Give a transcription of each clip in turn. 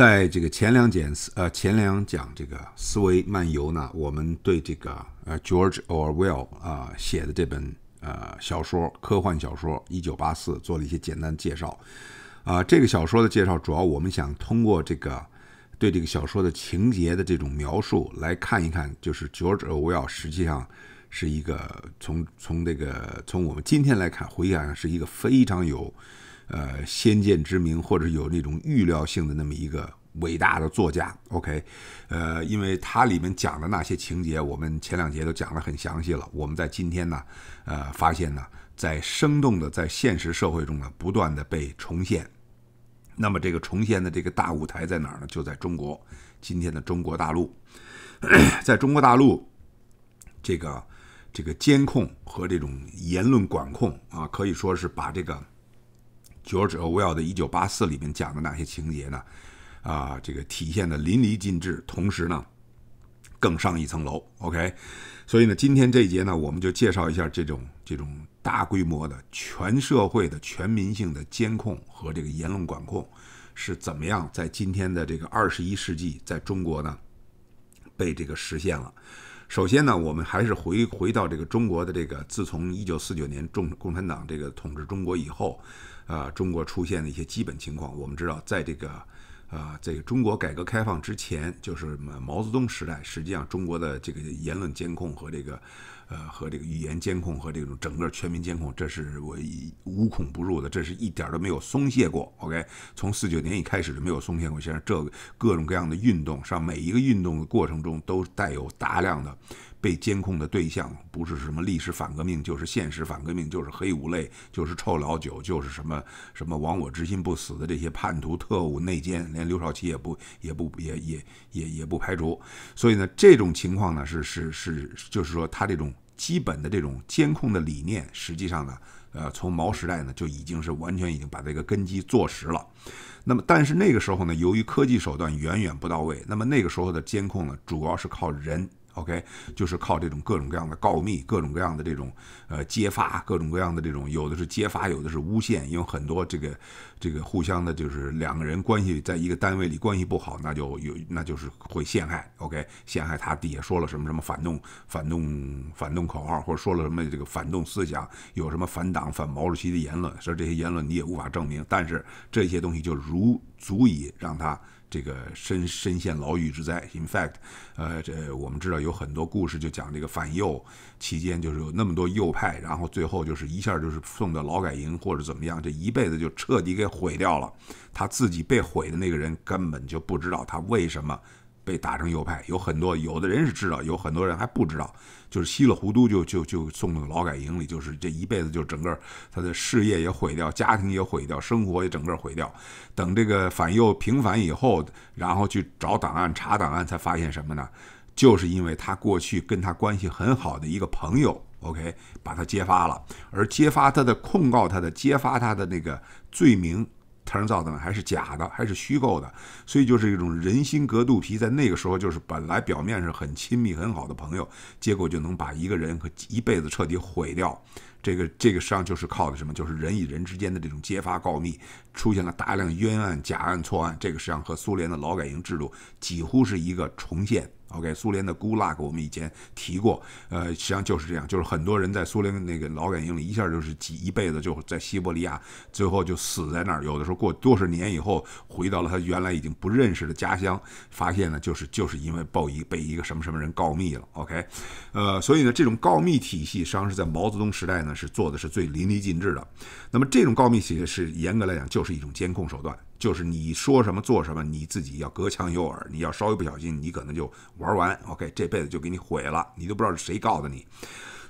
在这个前两讲，呃，前两讲这个思维漫游呢，我们对这个呃 George Orwell 啊写的这本呃小说科幻小说《一九八四》做了一些简单介绍。啊，这个小说的介绍主要我们想通过这个对这个小说的情节的这种描述来看一看，就是 George Orwell 实际上是一个从从这个从我们今天来看，回想上是一个非常有。呃，先见之明或者有那种预料性的那么一个伟大的作家，OK，呃，因为它里面讲的那些情节，我们前两节都讲的很详细了。我们在今天呢，呃，发现呢，在生动的在现实社会中呢，不断的被重现。那么这个重现的这个大舞台在哪儿呢？就在中国今天的中国大陆，在中国大陆，这个这个监控和这种言论管控啊，可以说是把这个。Orwell 的《一九八四》里面讲的哪些情节呢？啊，这个体现的淋漓尽致，同时呢更上一层楼。OK，所以呢，今天这一节呢，我们就介绍一下这种这种大规模的全社会的全民性的监控和这个言论管控是怎么样在今天的这个二十一世纪在中国呢被这个实现了。首先呢，我们还是回回到这个中国的这个自从一九四九年中共产党这个统治中国以后。啊中国出现的一些基本情况，我们知道，在这个，啊这个中国改革开放之前，就是毛泽东时代，实际上中国的这个言论监控和这个，呃，和这个语言监控和这种整个全民监控，这是我无孔不入的，这是一点都没有松懈过。OK，从四九年一开始就没有松懈过，先生，这各种各样的运动上，每一个运动的过程中都带有大量的。被监控的对象不是什么历史反革命，就是现实反革命，就是黑五类，就是臭老九，就是什么什么亡我之心不死的这些叛徒、特务、内奸，连刘少奇也不也不也也也也不排除。所以呢，这种情况呢是是是，就是说他这种基本的这种监控的理念，实际上呢，呃，从毛时代呢就已经是完全已经把这个根基坐实了。那么，但是那个时候呢，由于科技手段远远不到位，那么那个时候的监控呢，主要是靠人。OK，就是靠这种各种各样的告密，各种各样的这种呃揭发，各种各样的这种，有的是揭发，有的是诬陷，因为很多这个这个互相的，就是两个人关系在一个单位里关系不好，那就有那就是会陷害。OK，陷害他底下说了什么什么反动反动反动口号，或者说了什么这个反动思想，有什么反党反毛主席的言论，说这些言论你也无法证明，但是这些东西就如足以让他。这个深深陷牢狱之灾。In fact，呃，这我们知道有很多故事，就讲这个反右期间，就是有那么多右派，然后最后就是一下就是送到劳改营或者怎么样，这一辈子就彻底给毁掉了。他自己被毁的那个人根本就不知道他为什么被打成右派。有很多有的人是知道，有很多人还不知道。就是稀里糊涂就就就送到劳改营里，就是这一辈子就整个他的事业也毁掉，家庭也毁掉，生活也整个毁掉。等这个反右平反以后，然后去找档案查档案，才发现什么呢？就是因为他过去跟他关系很好的一个朋友，OK，把他揭发了，而揭发他的、控告他的、揭发他的那个罪名。他人造的呢，还是假的，还是虚构的，所以就是一种人心隔肚皮。在那个时候，就是本来表面上很亲密、很好的朋友，结果就能把一个人和一辈子彻底毁掉。这个这个实际上就是靠的什么？就是人与人之间的这种揭发告密，出现了大量冤案、假案、错案。这个实际上和苏联的劳改营制度几乎是一个重现。O.K. 苏联的 Gulag 我们以前提过，呃，实际上就是这样，就是很多人在苏联那个劳改营里，一下就是几一辈子就在西伯利亚，最后就死在那儿。有的时候过多少年以后，回到了他原来已经不认识的家乡，发现呢，就是就是因为报一被一个什么什么人告密了。O.K.，呃，所以呢，这种告密体系实际上是在毛泽东时代呢是做的是最淋漓尽致的。那么这种告密体系是严格来讲就是一种监控手段。就是你说什么做什么，你自己要隔墙有耳，你要稍微不小心，你可能就玩完。OK，这辈子就给你毁了，你都不知道是谁告的你。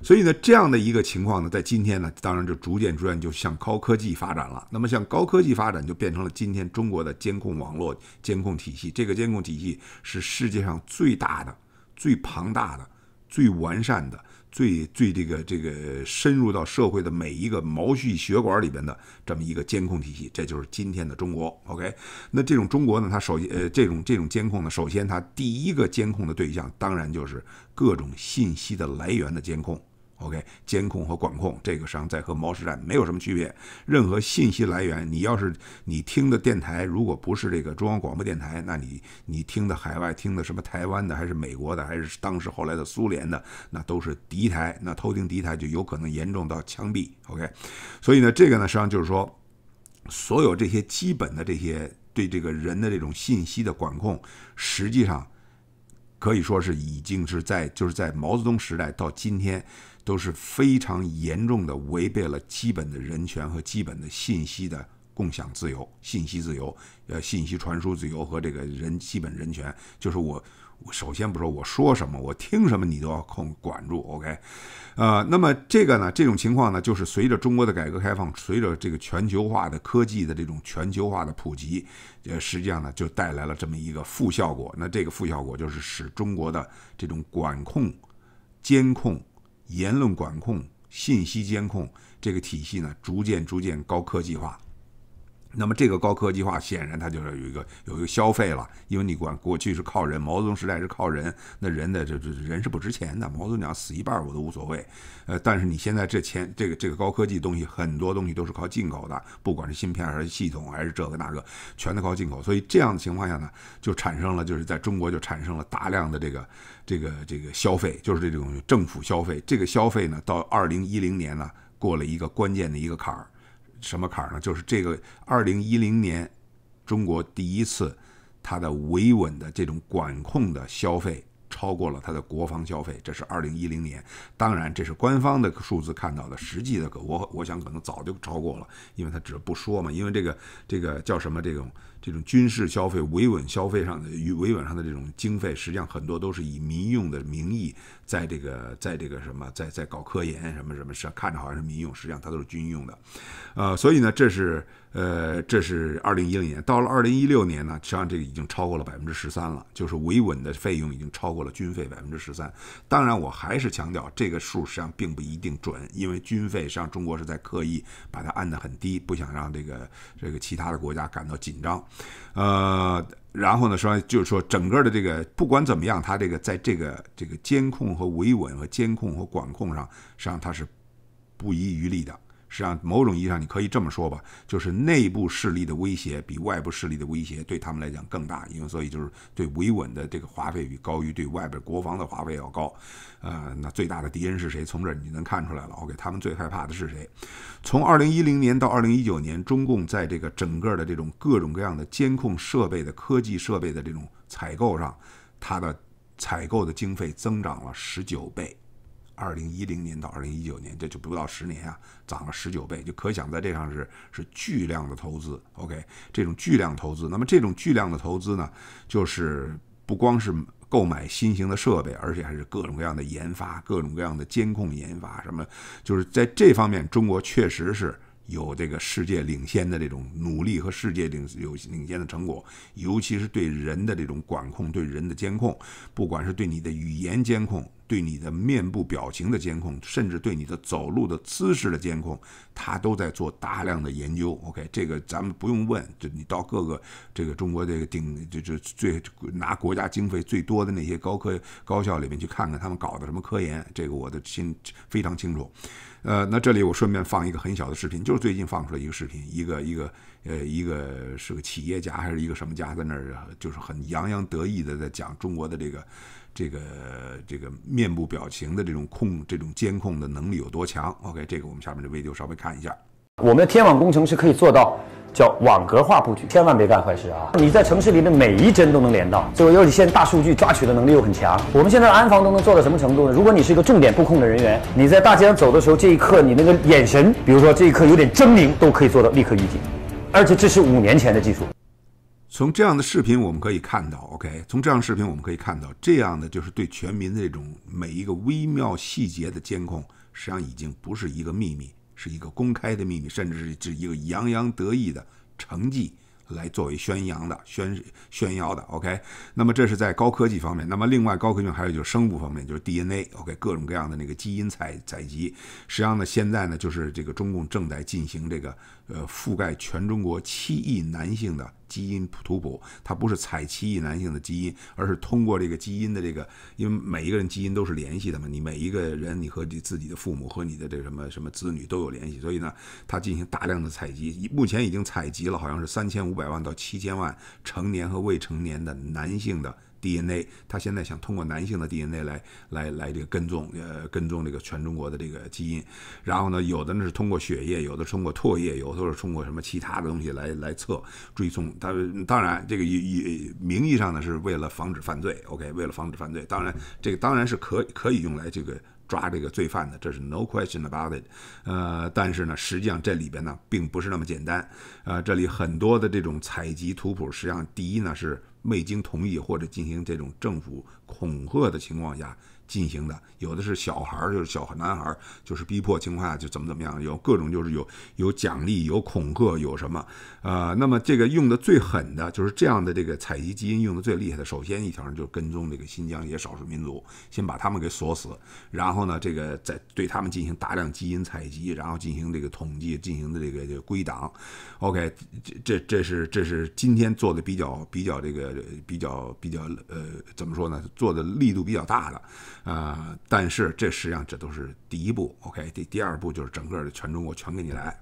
所以呢，这样的一个情况呢，在今天呢，当然就逐渐逐渐就向高科技发展了。那么，向高科技发展就变成了今天中国的监控网络、监控体系。这个监控体系是世界上最大的、最庞大的、最完善的。最最这个这个深入到社会的每一个毛细血管里边的这么一个监控体系，这就是今天的中国。OK，那这种中国呢，它首先呃这种这种监控呢，首先它第一个监控的对象当然就是各种信息的来源的监控。O.K. 监控和管控，这个实际上在和毛时代没有什么区别。任何信息来源，你要是你听的电台，如果不是这个中央广播电台，那你你听的海外听的什么台湾的，还是美国的，还是当时后来的苏联的，那都是敌台。那偷听敌台就有可能严重到枪毙。O.K. 所以呢，这个呢，实际上就是说，所有这些基本的这些对这个人的这种信息的管控，实际上可以说是已经是在就是在毛泽东时代到今天。都是非常严重的，违背了基本的人权和基本的信息的共享自由、信息自由、呃信息传输自由和这个人基本人权。就是我，我首先不说，我说什么，我听什么，你都要控管住，OK？呃，那么这个呢，这种情况呢，就是随着中国的改革开放，随着这个全球化的科技的这种全球化的普及，呃，实际上呢，就带来了这么一个负效果。那这个负效果就是使中国的这种管控、监控。言论管控、信息监控这个体系呢，逐渐逐渐高科技化。那么这个高科技化显然它就是有一个有一个消费了，因为你管过去是靠人，毛泽东时代是靠人，那人的这这人是不值钱的，毛泽东死一半我都无所谓，呃，但是你现在这钱这个这个高科技东西很多东西都是靠进口的，不管是芯片还是系统还是这个那个，全都靠进口，所以这样的情况下呢，就产生了就是在中国就产生了大量的这个这个这个消费，就是这种政府消费，这个消费呢到二零一零年呢过了一个关键的一个坎儿。什么坎儿呢？就是这个二零一零年，中国第一次它的维稳的这种管控的消费超过了它的国防消费，这是二零一零年。当然，这是官方的数字看到的，实际的我我想可能早就超过了，因为它只不说嘛。因为这个这个叫什么这种这种军事消费、维稳消费上的与维稳上的这种经费，实际上很多都是以民用的名义。在这个，在这个什么，在在搞科研什么什么，是看着好像是民用，实际上它都是军用的，呃，所以呢，这是呃，这是二零一零年。到了二零一六年呢，实际上这个已经超过了百分之十三了，就是维稳的费用已经超过了军费百分之十三。当然，我还是强调这个数实际上并不一定准，因为军费实际上中国是在刻意把它按得很低，不想让这个这个其他的国家感到紧张，呃。然后呢？说就是说，整个的这个，不管怎么样，他这个在这个这个监控和维稳和监控和管控上，实际上他是不遗余力的。实际上，某种意义上你可以这么说吧，就是内部势力的威胁比外部势力的威胁对他们来讲更大，因为所以就是对维稳的这个花费比高于对外边国防的花费要高。呃，那最大的敌人是谁？从这儿你能看出来了，OK，他们最害怕的是谁？从二零一零年到二零一九年，中共在这个整个的这种各种各样的监控设备的科技设备的这种采购上，它的采购的经费增长了十九倍。二零一零年到二零一九年，这就不到十年啊，涨了十九倍，就可想在这上是是巨量的投资。OK，这种巨量投资，那么这种巨量的投资呢，就是不光是购买新型的设备，而且还是各种各样的研发，各种各样的监控研发，什么就是在这方面，中国确实是有这个世界领先的这种努力和世界领有领先的成果，尤其是对人的这种管控，对人的监控，不管是对你的语言监控。对你的面部表情的监控，甚至对你的走路的姿势的监控，他都在做大量的研究。OK，这个咱们不用问，就你到各个这个中国这个顶就就最拿国家经费最多的那些高科高校里面去看看，他们搞的什么科研，这个我的心非常清楚。呃，那这里我顺便放一个很小的视频，就是最近放出来一个视频，一个一个呃，一个是个企业家还是一个什么家，在那儿就是很洋洋得意的在讲中国的这个这个这个面部表情的这种控这种监控的能力有多强。OK，这个我们下面这 e o 稍微看一下。我们的天网工程是可以做到叫网格化布局，千万别干坏事啊！你在城市里的每一帧都能连到，最后又是现在大数据抓取的能力又很强。我们现在的安防都能做到什么程度呢？如果你是一个重点布控的人员，你在大街上走的时候，这一刻你那个眼神，比如说这一刻有点狰狞，都可以做到立刻预警。而且这是五年前的技术。从这样的视频我们可以看到，OK，从这样视频我们可以看到，这样的就是对全民这种每一个微妙细节的监控，实际上已经不是一个秘密。是一个公开的秘密，甚至是是一个洋洋得意的成绩来作为宣扬的宣炫耀的。OK，那么这是在高科技方面。那么另外，高科技还有就是生物方面，就是 DNA。OK，各种各样的那个基因采采集。实际上呢，现在呢，就是这个中共正在进行这个呃覆盖全中国七亿男性的。基因图谱，它不是采七亿男性的基因，而是通过这个基因的这个，因为每一个人基因都是联系的嘛，你每一个人你和你自己的父母和你的这什么什么子女都有联系，所以呢，它进行大量的采集，目前已经采集了好像是三千五百万到七千万成年和未成年的男性的。DNA，他现在想通过男性的 DNA 来来来这个跟踪，呃，跟踪这个全中国的这个基因。然后呢，有的呢是通过血液，有的通过唾液，有的是通过什么其他的东西来来测追踪。他当然这个也也名义上呢是为了防止犯罪，OK，为了防止犯罪。当然这个当然是可可以用来这个抓这个罪犯的，这是 no question about it。呃，但是呢，实际上这里边呢并不是那么简单。呃，这里很多的这种采集图谱，实际上第一呢是。未经同意或者进行这种政府恐吓的情况下。进行的，有的是小孩儿，就是小男孩儿，就是逼迫情况下就怎么怎么样，有各种就是有有奖励，有恐吓，有什么，呃，那么这个用的最狠的就是这样的这个采集基因用的最厉害的，首先一条就是跟踪这个新疆一些少数民族，先把他们给锁死，然后呢，这个再对他们进行大量基因采集，然后进行这个统计，进行的这个归档，OK，这这这是这是今天做的比较比较这个比较比较呃怎么说呢？做的力度比较大的。啊，但是这实际上这都是第一步，OK，第第二步就是整个的全中国全给你来，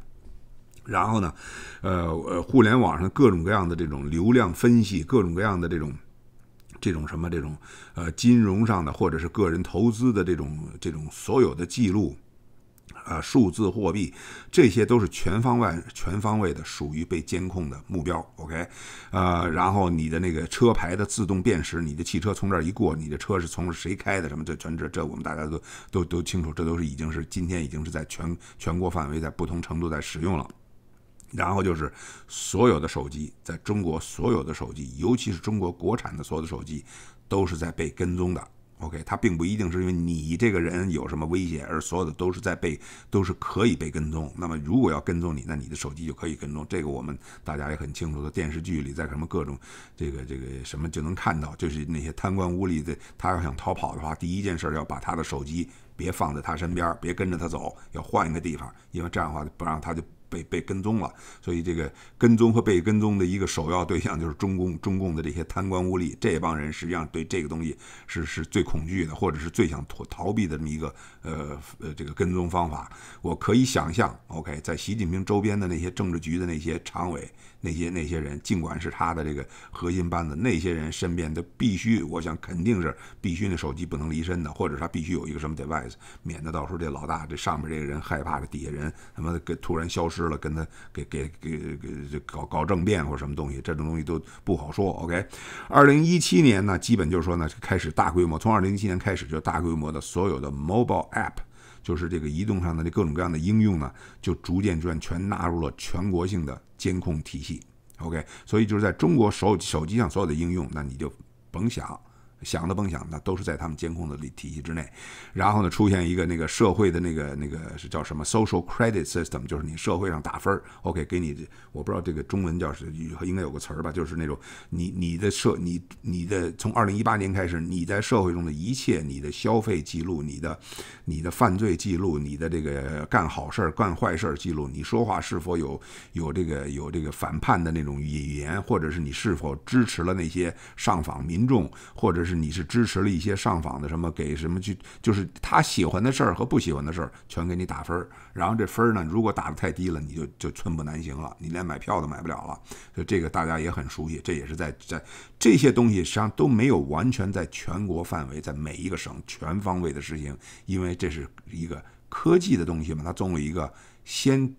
然后呢，呃呃，互联网上各种各样的这种流量分析，各种各样的这种这种什么这种呃金融上的或者是个人投资的这种这种所有的记录。呃，数字货币，这些都是全方位、全方位的属于被监控的目标。OK，呃，然后你的那个车牌的自动辨识，你的汽车从这儿一过，你的车是从谁开的，什么这全这这我们大家都都都清楚，这都是已经是今天已经是在全全国范围在不同程度在使用了。然后就是所有的手机，在中国所有的手机，尤其是中国国产的所有的手机，都是在被跟踪的。O.K. 他并不一定是因为你这个人有什么威胁，而所有的都是在被都是可以被跟踪。那么如果要跟踪你，那你的手机就可以跟踪。这个我们大家也很清楚的，电视剧里在什么各种这个这个什么就能看到，就是那些贪官污吏的，他要想逃跑的话，第一件事要把他的手机别放在他身边，别跟着他走，要换一个地方，因为这样的话不让他就。被被跟踪了，所以这个跟踪和被跟踪的一个首要对象就是中共，中共的这些贪官污吏，这帮人实际上对这个东西是是最恐惧的，或者是最想脱逃避的这么一个呃呃这个跟踪方法。我可以想象，OK，在习近平周边的那些政治局的那些常委。那些那些人，尽管是他的这个核心班子，那些人身边都必须，我想肯定是必须，那手机不能离身的，或者他必须有一个什么 device，免得到时候这老大这上面这个人害怕这底下人他妈的跟突然消失了，跟他给给给给搞搞政变或者什么东西，这种东西都不好说。OK，二零一七年呢，基本就是说呢，开始大规模，从二零一七年开始就大规模的所有的 mobile app。就是这个移动上的这各种各样的应用呢，就逐渐逐渐全纳入了全国性的监控体系。OK，所以就是在中国手手机上所有的应用，那你就甭想。想的甭想的，都是在他们监控的体系之内。然后呢，出现一个那个社会的那个那个是叫什么 social credit system，就是你社会上打分儿。OK，给你这我不知道这个中文叫什，应该有个词儿吧，就是那种你你的社你你的从二零一八年开始，你在社会中的一切，你的消费记录，你的你的犯罪记录，你的这个干好事儿干坏事儿记录，你说话是否有有这个有这个反叛的那种语言，或者是你是否支持了那些上访民众，或者是你是支持了一些上访的什么给什么去，就是他喜欢的事儿和不喜欢的事儿全给你打分儿，然后这分儿呢，如果打得太低了，你就就寸步难行了，你连买票都买不了了。所以这个大家也很熟悉，这也是在在这些东西实际上都没有完全在全国范围在每一个省全方位的实行，因为这是一个科技的东西嘛，它总有一个先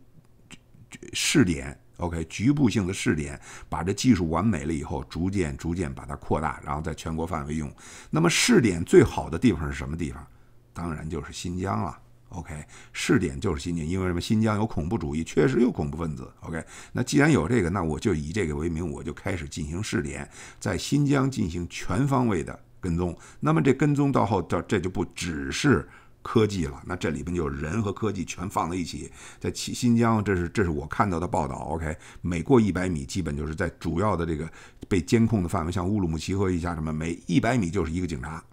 试点。OK，局部性的试点，把这技术完美了以后，逐渐逐渐把它扩大，然后在全国范围用。那么试点最好的地方是什么地方？当然就是新疆了。OK，试点就是新疆，因为什么？新疆有恐怖主义，确实有恐怖分子。OK，那既然有这个，那我就以这个为名，我就开始进行试点，在新疆进行全方位的跟踪。那么这跟踪到后，到这就不只是。科技了，那这里边就人和科技全放在一起，在新新疆，这是这是我看到的报道。OK，每过一百米，基本就是在主要的这个被监控的范围，像乌鲁木齐和一下什么，每一百米就是一个警察。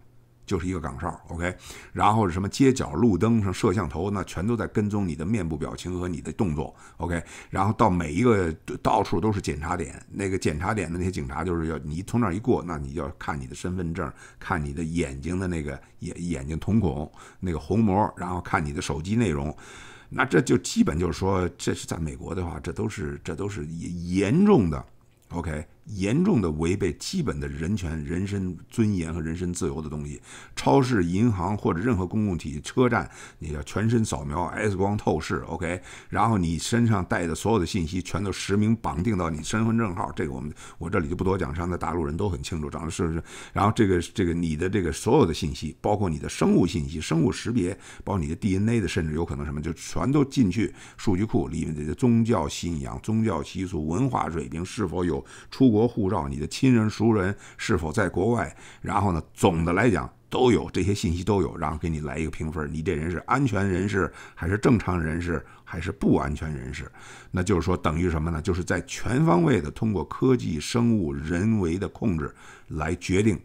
就是一个岗哨，OK，然后什么街角路灯上摄像头，那全都在跟踪你的面部表情和你的动作，OK，然后到每一个到处都是检查点，那个检查点的那些警察就是要你从那一过，那你就要看你的身份证，看你的眼睛的那个眼眼睛瞳孔那个虹膜，然后看你的手机内容，那这就基本就是说这是在美国的话，这都是这都是严重的，OK。严重的违背基本的人权、人身尊严和人身自由的东西。超市、银行或者任何公共体、车站，你要全身扫描、X 光透视，OK。然后你身上带的所有的信息全都实名绑定到你身份证号。这个我们我这里就不多讲，上在大陆人都很清楚，长得是不是？然后这个这个你的这个所有的信息，包括你的生物信息、生物识别，包括你的 DNA 的，甚至有可能什么就全都进去数据库里面。这些宗教信仰、宗教习俗、文化水平，是否有出？国护照，你的亲人、熟人是否在国外？然后呢？总的来讲，都有这些信息都有，然后给你来一个评分，你这人是安全人士，还是正常人士，还是不安全人士？那就是说，等于什么呢？就是在全方位的通过科技、生物、人为的控制来决定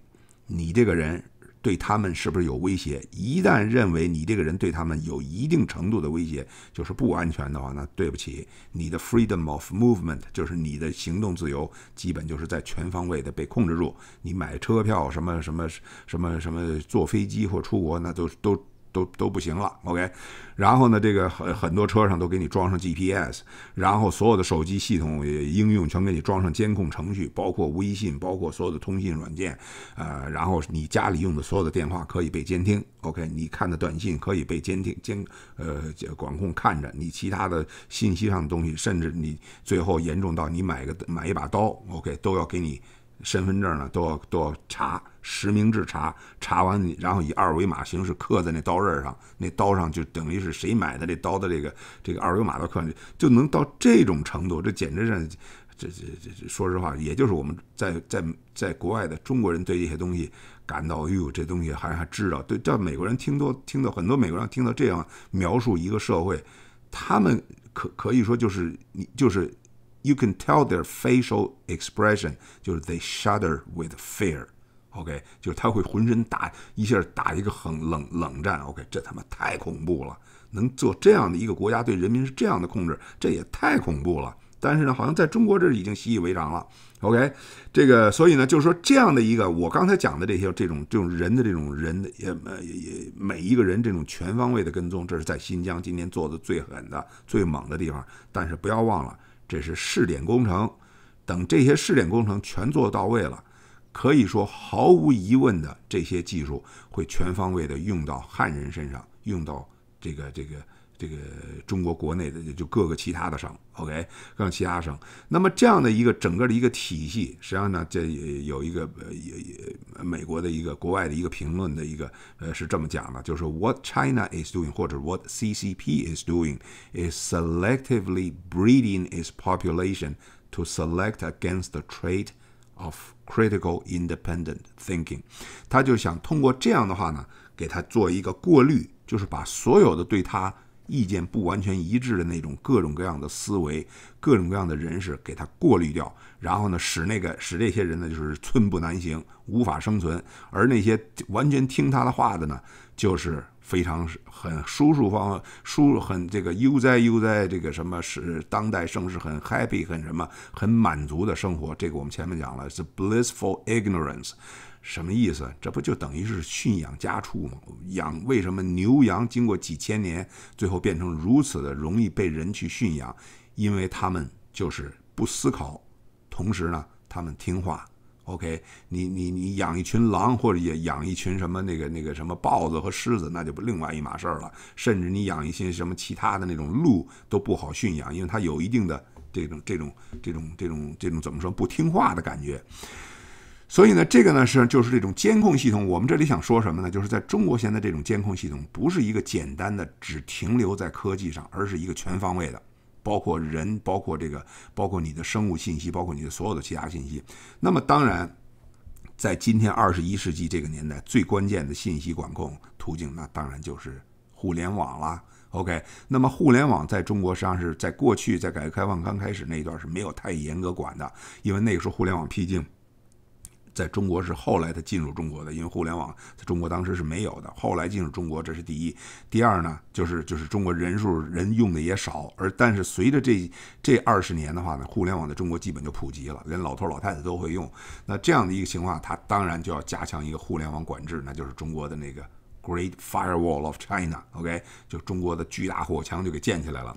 你这个人。对他们是不是有威胁？一旦认为你这个人对他们有一定程度的威胁，就是不安全的话，那对不起，你的 freedom of movement 就是你的行动自由，基本就是在全方位的被控制住。你买车票什么什么什么什么坐飞机或出国，那都都。都都不行了，OK。然后呢，这个很很多车上都给你装上 GPS，然后所有的手机系统应用全给你装上监控程序，包括微信，包括所有的通信软件，呃，然后你家里用的所有的电话可以被监听，OK。你看的短信可以被监听监呃管控看着你其他的信息上的东西，甚至你最后严重到你买个买一把刀，OK，都要给你。身份证呢都要都要查实名制查，查完你然后以二维码形式刻在那刀刃上，那刀上就等于是谁买的这刀的这个这个二维码的刻，就能到这种程度，这简直上这这这说实话，也就是我们在在在国外的中国人对这些东西感到，哟，这东西还还知道，对，让美国人听多听到很多美国人听到这样描述一个社会，他们可可以说就是你就是。You can tell their facial expression 就是 they shudder with fear，OK，就是他会浑身打一下打一个很冷冷战，OK，这他妈太恐怖了，能做这样的一个国家对人民是这样的控制，这也太恐怖了。但是呢，好像在中国这已经习以为常了，OK，这个所以呢，就是说这样的一个我刚才讲的这些这种这种人的这种人的也也每一个人这种全方位的跟踪，这是在新疆今年做的最狠的最猛的地方。但是不要忘了。这是试点工程，等这些试点工程全做到位了，可以说毫无疑问的，这些技术会全方位的用到汉人身上，用到这个这个。这个中国国内的就各个其他的省 o k 各其他省。那么这样的一个整个的一个体系，实际上呢，这有一个呃也也美国的一个国外的一个评论的一个呃是这么讲的，就是 What China is doing 或者 What CCP is doing is selectively breeding its population to select against the trait of critical independent thinking。他就想通过这样的话呢，给他做一个过滤，就是把所有的对他。意见不完全一致的那种各种各样的思维、各种各样的人士，给他过滤掉，然后呢，使那个使这些人呢，就是寸步难行，无法生存；而那些完全听他的话的呢，就是非常很舒舒服服、舒很这个悠哉悠哉，这个什么是当代盛世，很 happy，很什么很满足的生活。这个我们前面讲了，是 blissful ignorance。什么意思？这不就等于是驯养家畜吗？养为什么牛羊经过几千年，最后变成如此的容易被人去驯养？因为他们就是不思考，同时呢，他们听话。OK，你你你养一群狼，或者也养一群什么那个那个什么豹子和狮子，那就不另外一码事儿了。甚至你养一些什么其他的那种鹿都不好驯养，因为它有一定的这种这种这种这种这种怎么说不听话的感觉。所以呢，这个呢是就是这种监控系统。我们这里想说什么呢？就是在中国现在这种监控系统，不是一个简单的只停留在科技上，而是一个全方位的，包括人，包括这个，包括你的生物信息，包括你的所有的其他信息。那么当然，在今天二十一世纪这个年代，最关键的信息管控途径，那当然就是互联网啦。OK，那么互联网在中国实际上是在过去在改革开放刚开始那一段是没有太严格管的，因为那个时候互联网毕竟在中国是后来才进入中国的，因为互联网在中国当时是没有的，后来进入中国，这是第一。第二呢，就是就是中国人数人用的也少，而但是随着这这二十年的话呢，互联网在中国基本就普及了，连老头老太太都会用。那这样的一个情况，它当然就要加强一个互联网管制，那就是中国的那个 Great Firewall of China，OK，就中国的巨大火墙就给建起来了，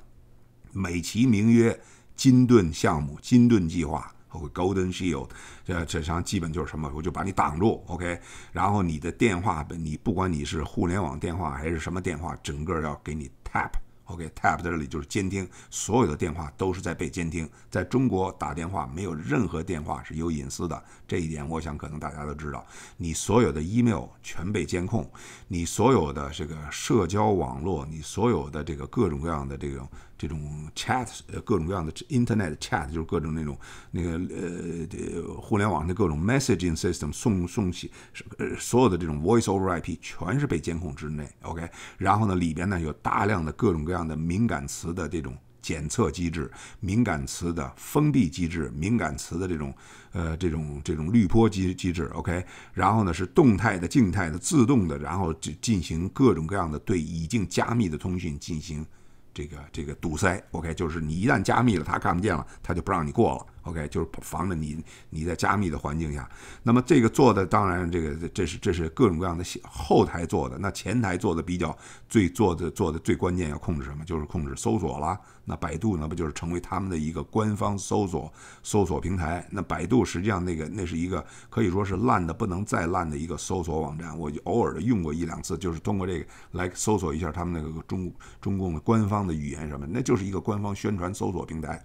美其名曰金盾项目、金盾计划。Golden Shield，这这上基本就是什么，我就把你挡住，OK。然后你的电话，你不管你是互联网电话还是什么电话，整个要给你 tap，OK。tap 这里就是监听，所有的电话都是在被监听。在中国打电话没有任何电话是有隐私的，这一点我想可能大家都知道。你所有的 email 全被监控，你所有的这个社交网络，你所有的这个各种各样的这种。这种 chat 呃各种各样的 internet chat 就是各种那种那个呃互联网的各种 m e s s a g i n g system 送送起呃所有的这种 voice over IP 全是被监控之内，OK，然后呢里边呢有大量的各种各样的敏感词的这种检测机制、敏感词的封闭机制、敏感词的这种呃这种这种滤波机机制，OK，然后呢是动态的、静态的、自动的，然后进行各种各样的对已经加密的通讯进行。这个这个堵塞，OK，就是你一旦加密了，他看不见了，他就不让你过了。OK，就是防着你，你在加密的环境下，那么这个做的当然，这个这是这是各种各样的后台做的，那前台做的比较最做的做的最关键要控制什么，就是控制搜索啦。那百度那不就是成为他们的一个官方搜索搜索平台？那百度实际上那个那是一个可以说是烂的不能再烂的一个搜索网站。我偶尔的用过一两次，就是通过这个来搜索一下他们那个中中共的官方的语言什么，那就是一个官方宣传搜索平台。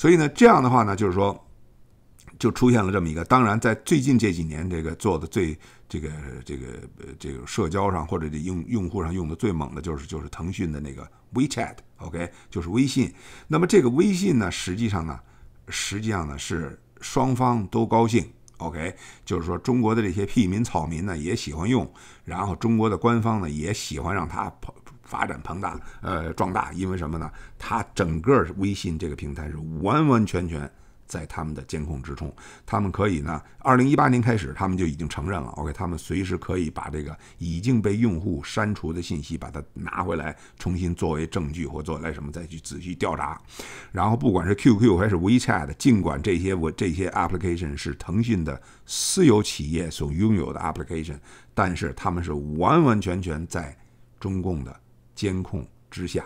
所以呢，这样的话呢，就是说，就出现了这么一个。当然，在最近这几年，这个做的最这个这个这个社交上或者这用用户上用的最猛的就是就是腾讯的那个 WeChat，OK，就是微信。那么这个微信呢，实际上呢，实际上呢是双方都高兴，OK，就是说中国的这些屁民草民呢也喜欢用，然后中国的官方呢也喜欢让他跑。发展庞大，呃，壮大，因为什么呢？它整个微信这个平台是完完全全在他们的监控之中，他们可以呢，二零一八年开始，他们就已经承认了，OK，他们随时可以把这个已经被用户删除的信息把它拿回来，重新作为证据或作为什么再去仔细调查。然后不管是 QQ 还是 WeChat，尽管这些我这些 application 是腾讯的私有企业所拥有的 application，但是他们是完完全全在中共的。监控之下，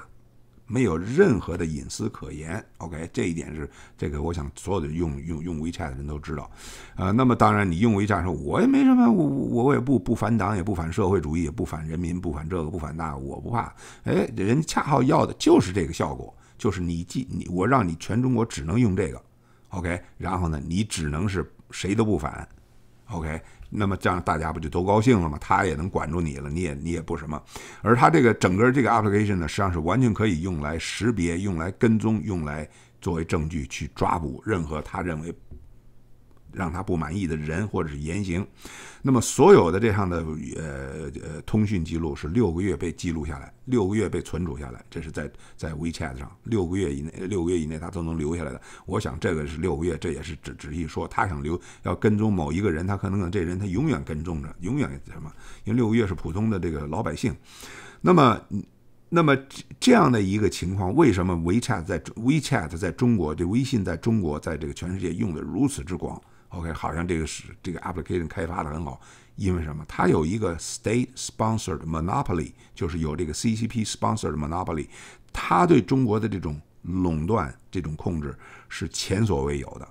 没有任何的隐私可言。OK，这一点是这个，我想所有的用用用 WeChat 的人都知道，啊，那么当然你用 WeChat 说，我也没什么，我我我也不不反党，也不反社会主义，也不反人民，不反这个，不反那，个，我不怕。哎，人家恰好要的就是这个效果，就是你既你我让你全中国只能用这个，OK，然后呢，你只能是谁都不反。OK，那么这样大家不就都高兴了吗？他也能管住你了，你也你也不什么。而他这个整个这个 application 呢，实际上是完全可以用来识别、用来跟踪、用来作为证据去抓捕任何他认为。让他不满意的人或者是言行，那么所有的这样的呃呃通讯记录是六个月被记录下来，六个月被存储下来，这是在在 WeChat 上，六个月以内，六个月以内他都能留下来的。我想这个是六个月，这也是只只是说他想留要跟踪某一个人，他可能这人他永远跟踪着，永远什么？因为六个月是普通的这个老百姓。那么，那么这样的一个情况，为什么 WeChat 在 WeChat 在中国，这微信在中国，在这个全世界用的如此之广？OK，好像这个是这个 application 开发的很好，因为什么？它有一个 state sponsored monopoly，就是有这个 CCP sponsored monopoly，它对中国的这种垄断、这种控制是前所未有的、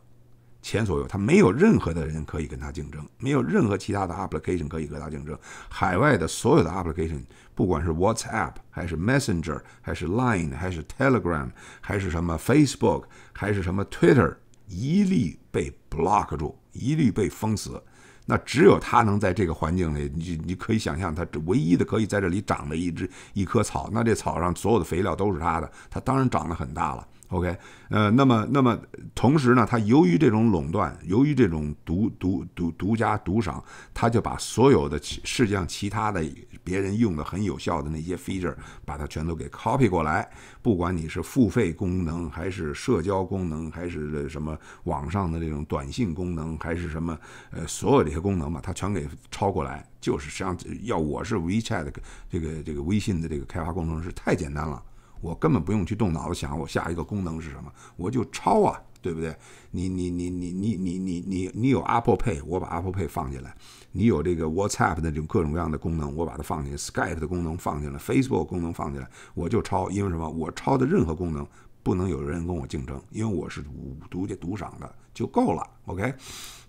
前所未有。它没有任何的人可以跟它竞争，没有任何其他的 application 可以跟它竞争。海外的所有的 application，不管是 WhatsApp 还是 Messenger，还是 Line，还是 Telegram，还是什么 Facebook，还是什么 Twitter。一律被 block 住，一律被封死。那只有它能在这个环境里，你你可以想象，它唯一的可以在这里长的一只一棵草。那这草上所有的肥料都是它的，它当然长得很大了。OK，呃，那么，那么同时呢，它由于这种垄断，由于这种独独独独家独赏，它就把所有的，实际上其他的别人用的很有效的那些 feature，把它全都给 copy 过来，不管你是付费功能，还是社交功能，还是什么网上的这种短信功能，还是什么，呃，所有这些功能吧，它全给抄过来，就是实际上要我是 WeChat 这个这个微信的这个开发工程师，太简单了。我根本不用去动脑子想我下一个功能是什么，我就抄啊，对不对？你你你你你你你你你有 Apple Pay，我把 Apple Pay 放进来；你有这个 WhatsApp 的这种各种各样的功能，我把它放进来；Skype 的功能放进来，Facebook 功能放进来，我就抄。因为什么？我抄的任何功能不能有人跟我竞争，因为我是独家独赏的，就够了。OK。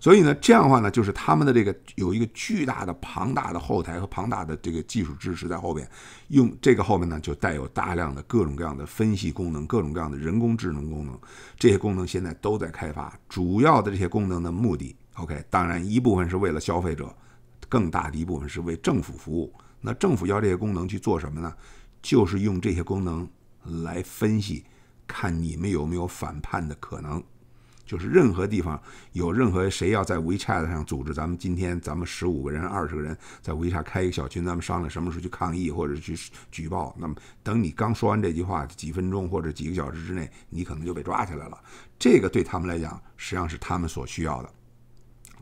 所以呢，这样的话呢，就是他们的这个有一个巨大的、庞大的后台和庞大的这个技术支持在后边，用这个后面呢就带有大量的各种各样的分析功能、各种各样的人工智能功能，这些功能现在都在开发。主要的这些功能的目的，OK，当然一部分是为了消费者，更大的一部分是为政府服务。那政府要这些功能去做什么呢？就是用这些功能来分析，看你们有没有反叛的可能。就是任何地方有任何谁要在 WeChat 上组织，咱们今天咱们十五个人、二十个人在 WeChat 开一个小群，咱们商量什么时候去抗议或者去举报。那么等你刚说完这句话，几分钟或者几个小时之内，你可能就被抓起来了。这个对他们来讲，实际上是他们所需要的。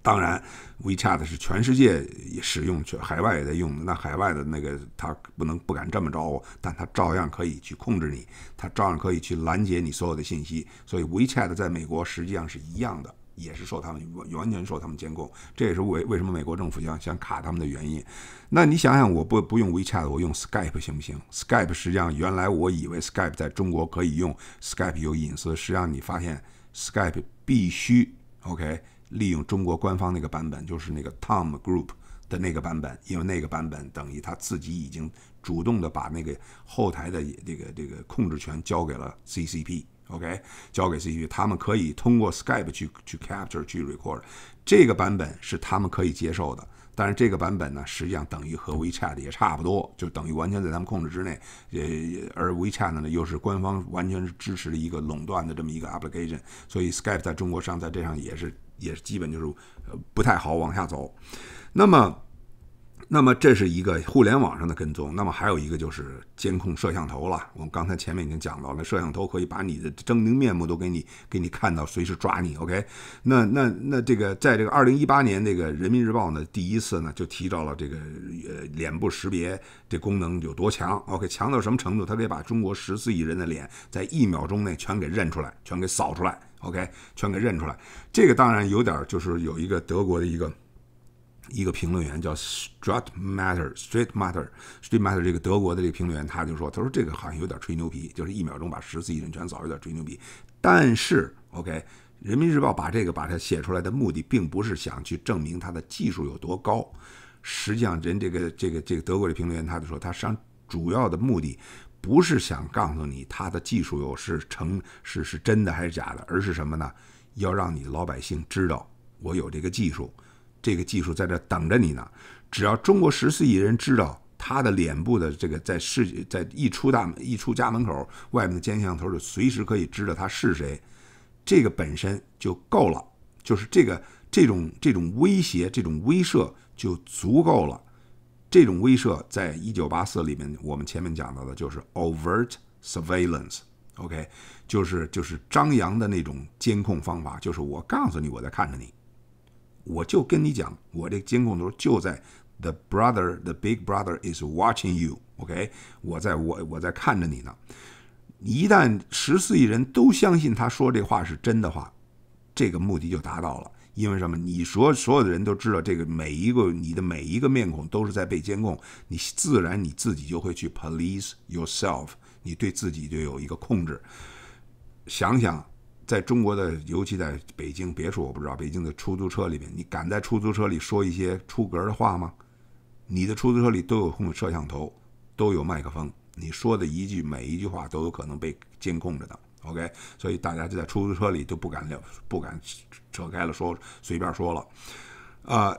当然，WeChat 是全世界也使用，全海外也在用。那海外的那个，他不能不敢这么着我，但他照样可以去控制你，他照样可以去拦截你所有的信息。所以，WeChat 在美国实际上是一样的，也是受他们完全受他们监控。这也是为为什么美国政府想想卡他们的原因。那你想想，我不不用 WeChat，我用 Skype 行不行？Skype 实际上原来我以为 Skype 在中国可以用，Skype 有隐私。实际上你发现 Skype 必须 OK。利用中国官方那个版本，就是那个 Tom Group 的那个版本，因为那个版本等于他自己已经主动的把那个后台的这个这个控制权交给了 CCP，OK，交给 CCP，他们可以通过 Skype 去去 capture 去 record，这个版本是他们可以接受的。但是这个版本呢，实际上等于和 WeChat 也差不多，就等于完全在他们控制之内。呃，而 WeChat 呢，又是官方完全是支持的一个垄断的这么一个 application，所以 Skype 在中国上在这上也是。也是基本就是，不太好往下走。那么。那么这是一个互联网上的跟踪，那么还有一个就是监控摄像头了。我们刚才前面已经讲到了，摄像头可以把你的狰狞面目都给你给你看到，随时抓你。OK，那那那这个在这个二零一八年，那个人民日报呢，第一次呢就提到了这个呃脸部识别这功能有多强。OK，强到什么程度？它可以把中国十四亿人的脸在一秒钟内全给认出来，全给扫出来。OK，全给认出来。这个当然有点就是有一个德国的一个。一个评论员叫 Strat Matter，Strat Matter，Strat Matter，这个德国的这个评论员他就说，他说这个好像有点吹牛皮，就是一秒钟把十四亿人全扫，有点吹牛皮。但是，OK，《人民日报》把这个把它写出来的目的，并不是想去证明它的技术有多高。实际上，人这个这个这个德国的评论员他就说，他上主要的目的不是想告诉你他的技术有是成是是真的还是假的，而是什么呢？要让你老百姓知道我有这个技术。这个技术在这等着你呢，只要中国十四亿人知道他的脸部的这个在世，在一出大门一出家门口，外面的监控头就随时可以知道他是谁，这个本身就够了，就是这个这种这种威胁，这种威慑就足够了。这种威慑在一九八四里面我们前面讲到的就是 overt surveillance，OK，就是就是张扬的那种监控方法，就是我告诉你我在看着你。我就跟你讲，我这监控头就在。The brother, the big brother is watching you. OK，我在我我在看着你呢。一旦十四亿人都相信他说这话是真的话，这个目的就达到了。因为什么？你说所有的人都知道，这个每一个你的每一个面孔都是在被监控，你自然你自己就会去 police yourself，你对自己就有一个控制。想想。在中国的，尤其在北京，别说我不知道，北京的出租车里面，你敢在出租车里说一些出格的话吗？你的出租车里都有摄像头，都有麦克风，你说的一句每一句话都有可能被监控着的。OK，所以大家就在出租车里都不敢了，不敢扯开了说，随便说了，啊。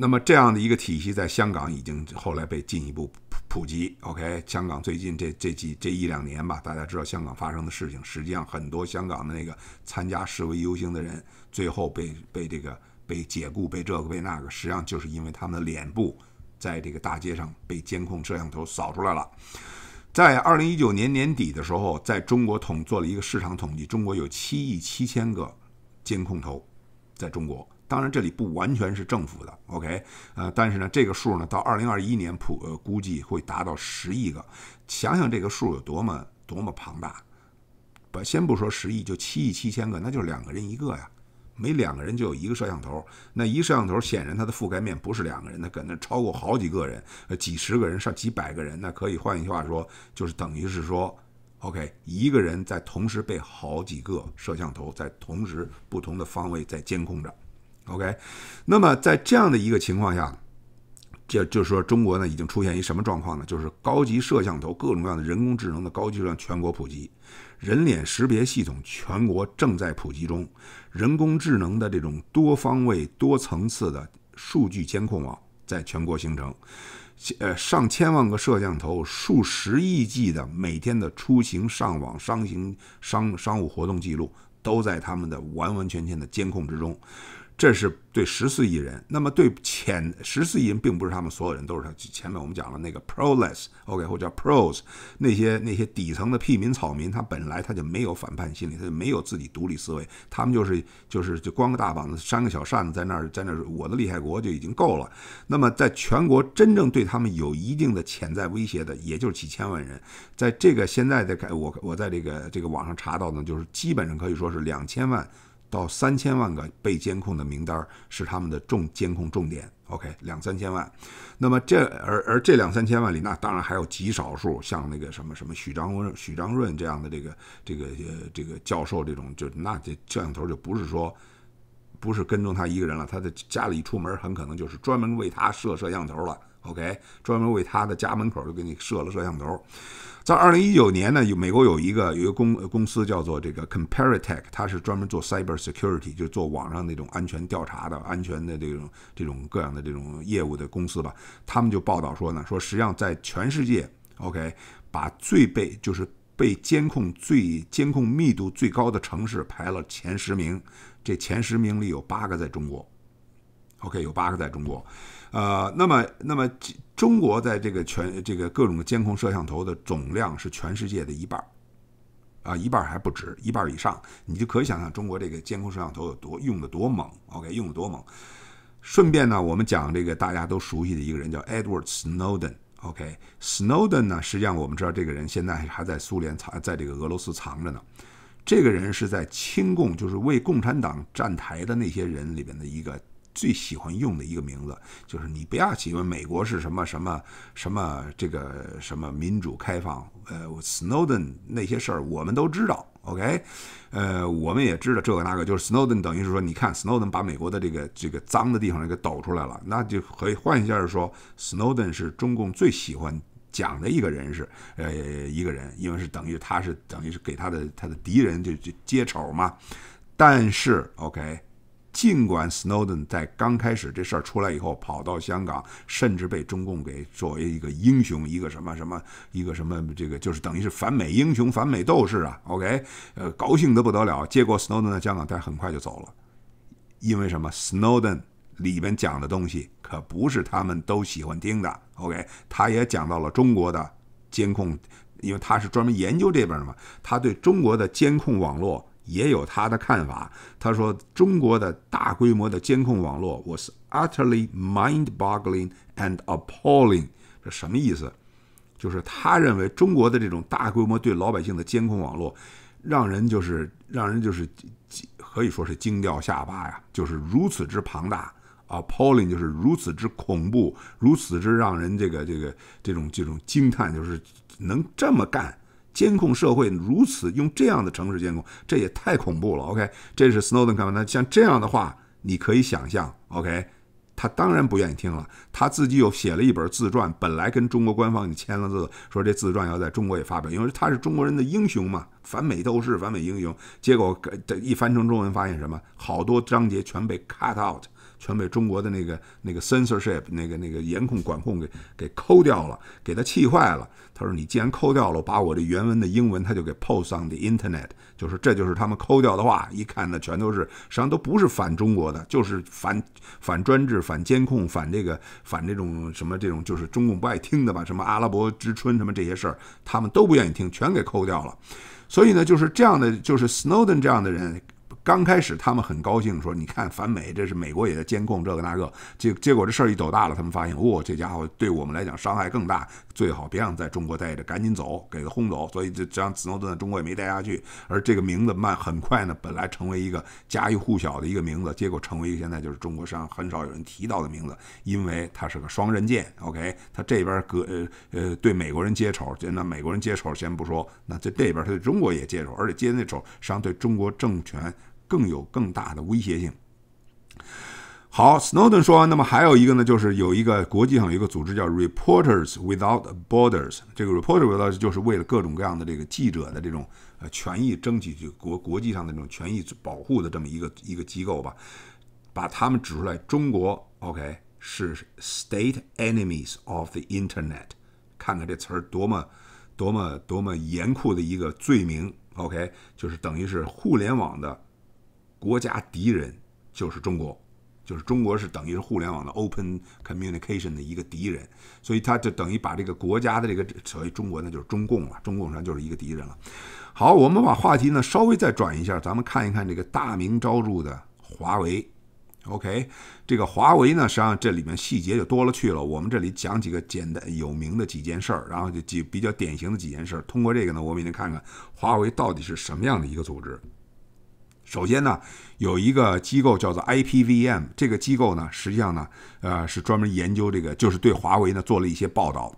那么这样的一个体系在香港已经后来被进一步普普及。OK，香港最近这这几这一两年吧，大家知道香港发生的事情，实际上很多香港的那个参加示威游行的人，最后被被这个被解雇、被这个被那个，实际上就是因为他们的脸部在这个大街上被监控摄像头扫出来了。在二零一九年年底的时候，在中国统做了一个市场统计，中国有七亿七千个监控头在中国。当然，这里不完全是政府的，OK，呃，但是呢，这个数呢，到二零二一年普呃估计会达到十亿个。想想这个数有多么多么庞大，不，先不说十亿，就七亿七千个，那就两个人一个呀，每两个人就有一个摄像头。那一摄像头显然它的覆盖面不是两个人，那可能超过好几个人，呃，几十个人，上几百个人，那可以换一句话说，就是等于是说，OK，一个人在同时被好几个摄像头在同时不同的方位在监控着。OK，那么在这样的一个情况下，这就是说中国呢已经出现一什么状况呢？就是高级摄像头、各种各样的人工智能的高级量全国普及，人脸识别系统全国正在普及中，人工智能的这种多方位、多层次的数据监控网在全国形成，呃，上千万个摄像头、数十亿计的每天的出行、上网、商行、商商务活动记录，都在他们的完完全全的监控之中。这是对十四亿人，那么对潜十四亿人，并不是他们所有人都是他。前面我们讲了那个 proles，OK，或者叫 pros，那些那些底层的屁民草民，他本来他就没有反叛心理，他就没有自己独立思维，他们就是就是就光个大膀子扇个小扇子在那儿在那儿我的厉害国就已经够了。那么在全国真正对他们有一定的潜在威胁的，也就是几千万人，在这个现在的改我我在这个这个网上查到呢，就是基本上可以说是两千万。到三千万个被监控的名单是他们的重监控重点。OK，两三千万，那么这而而这两三千万里，那当然还有极少数，像那个什么什么许章润许章润这样的这个这个呃这个教授，这种就那这摄像头就不是说不是跟踪他一个人了，他的家里出门很可能就是专门为他设摄像头了。OK，专门为他的家门口就给你设了摄像头。在二零一九年呢，有美国有一个有一个公公司叫做这个 CompareTech，它是专门做 cyber security，就是做网上那种安全调查的安全的这种这种各样的这种业务的公司吧。他们就报道说呢，说实际上在全世界，OK，把最被就是被监控最监控密度最高的城市排了前十名，这前十名里有八个在中国，OK，有八个在中国。呃，那么，那么，中国在这个全这个各种监控摄像头的总量是全世界的一半儿，啊，一半还不止，一半以上，你就可以想象中国这个监控摄像头有多用的多猛，OK，用的多猛。顺便呢，我们讲这个大家都熟悉的一个人，叫 Edward Snowden，OK，Snowden 呢，实际上我们知道这个人现在还还在苏联藏，在这个俄罗斯藏着呢。这个人是在亲共，就是为共产党站台的那些人里边的一个。最喜欢用的一个名字就是你不要提问美国是什么什么什么这个什么民主开放呃，Snowden 那些事儿我们都知道，OK，呃，我们也知道这个那个，就是 Snowden 等于是说，你看 Snowden 把美国的这个这个脏的地方给抖出来了，那就可以换一下说，Snowden 是中共最喜欢讲的一个人士，呃，一个人，因为是等于他是等于是给他的他的敌人就就接丑嘛，但是 OK。尽管 Snowden 在刚开始这事儿出来以后跑到香港，甚至被中共给作为一个英雄、一个什么什么、一个什么这个，就是等于是反美英雄、反美斗士啊。OK，呃，高兴的不得了。结果 Snowden 在香港，他很快就走了，因为什么？Snowden 里边讲的东西可不是他们都喜欢听的。OK，他也讲到了中国的监控，因为他是专门研究这边的嘛，他对中国的监控网络。也有他的看法。他说：“中国的大规模的监控网络，was utterly mind-boggling and appalling。”这什么意思？就是他认为中国的这种大规模对老百姓的监控网络，让人就是让人就是可以说是惊掉下巴呀！就是如此之庞大啊，appalling 就是如此之恐怖，如此之让人这个这个这种这种惊叹，就是能这么干。监控社会如此用这样的城市监控，这也太恐怖了。OK，这是 Snowden 看完那像这样的话，你可以想象。OK，他当然不愿意听了，他自己又写了一本自传，本来跟中国官方经签了字，说这自传要在中国也发表，因为他是中国人的英雄嘛，反美斗士，反美英雄。结果这一翻成中文，发现什么，好多章节全被 cut out。全被中国的那个那个 censorship 那个那个严控管控给给抠掉了，给他气坏了。他说：“你既然抠掉了，把我这原文的英文他就给 post on the internet，就是这就是他们抠掉的话，一看呢全都是实际上都不是反中国的，就是反反专制、反监控、反这个反这种什么这种就是中共不爱听的吧？什么阿拉伯之春什么这些事儿，他们都不愿意听，全给抠掉了。所以呢，就是这样的，就是 Snowden 这样的人。”刚开始他们很高兴，说你看反美，这是美国也在监控这个那个。结结果这事儿一走大了，他们发现，哇，这家伙对我们来讲伤害更大，最好别让在中国待着，赶紧走，给他轰走。所以这这样，斯诺顿在中国也没待下去。而这个名字慢很快呢，本来成为一个家喻户晓的一个名字，结果成为一个现在就是中国上很少有人提到的名字，因为它是个双刃剑。OK，他这边隔呃呃对美国人接触，那美国人接仇先不说，那这这边他对中国也接手，而且接那实际上对中国政权。更有更大的威胁性。好，Snowden 说，完，那么还有一个呢，就是有一个国际上有一个组织叫 Reporters Without Borders，这个 Reporters Without 就是为了各种各样的这个记者的这种呃权益，争取国国际上的这种权益保护的这么一个一个机构吧。把他们指出来，中国 OK 是 State Enemies of the Internet，看看这词儿多么多么多么严酷的一个罪名。OK，就是等于是互联网的。国家敌人就是中国，就是中国是等于是互联网的 open communication 的一个敌人，所以他就等于把这个国家的这个所谓中国，呢就是中共了，中共实际上就是一个敌人了。好，我们把话题呢稍微再转一下，咱们看一看这个大名昭著的华为。OK，这个华为呢，实际上这里面细节就多了去了，我们这里讲几个简单有名的几件事儿，然后就几比较典型的几件事儿。通过这个呢，我们也能看看华为到底是什么样的一个组织。首先呢，有一个机构叫做 IPVM，这个机构呢，实际上呢，呃，是专门研究这个，就是对华为呢做了一些报道。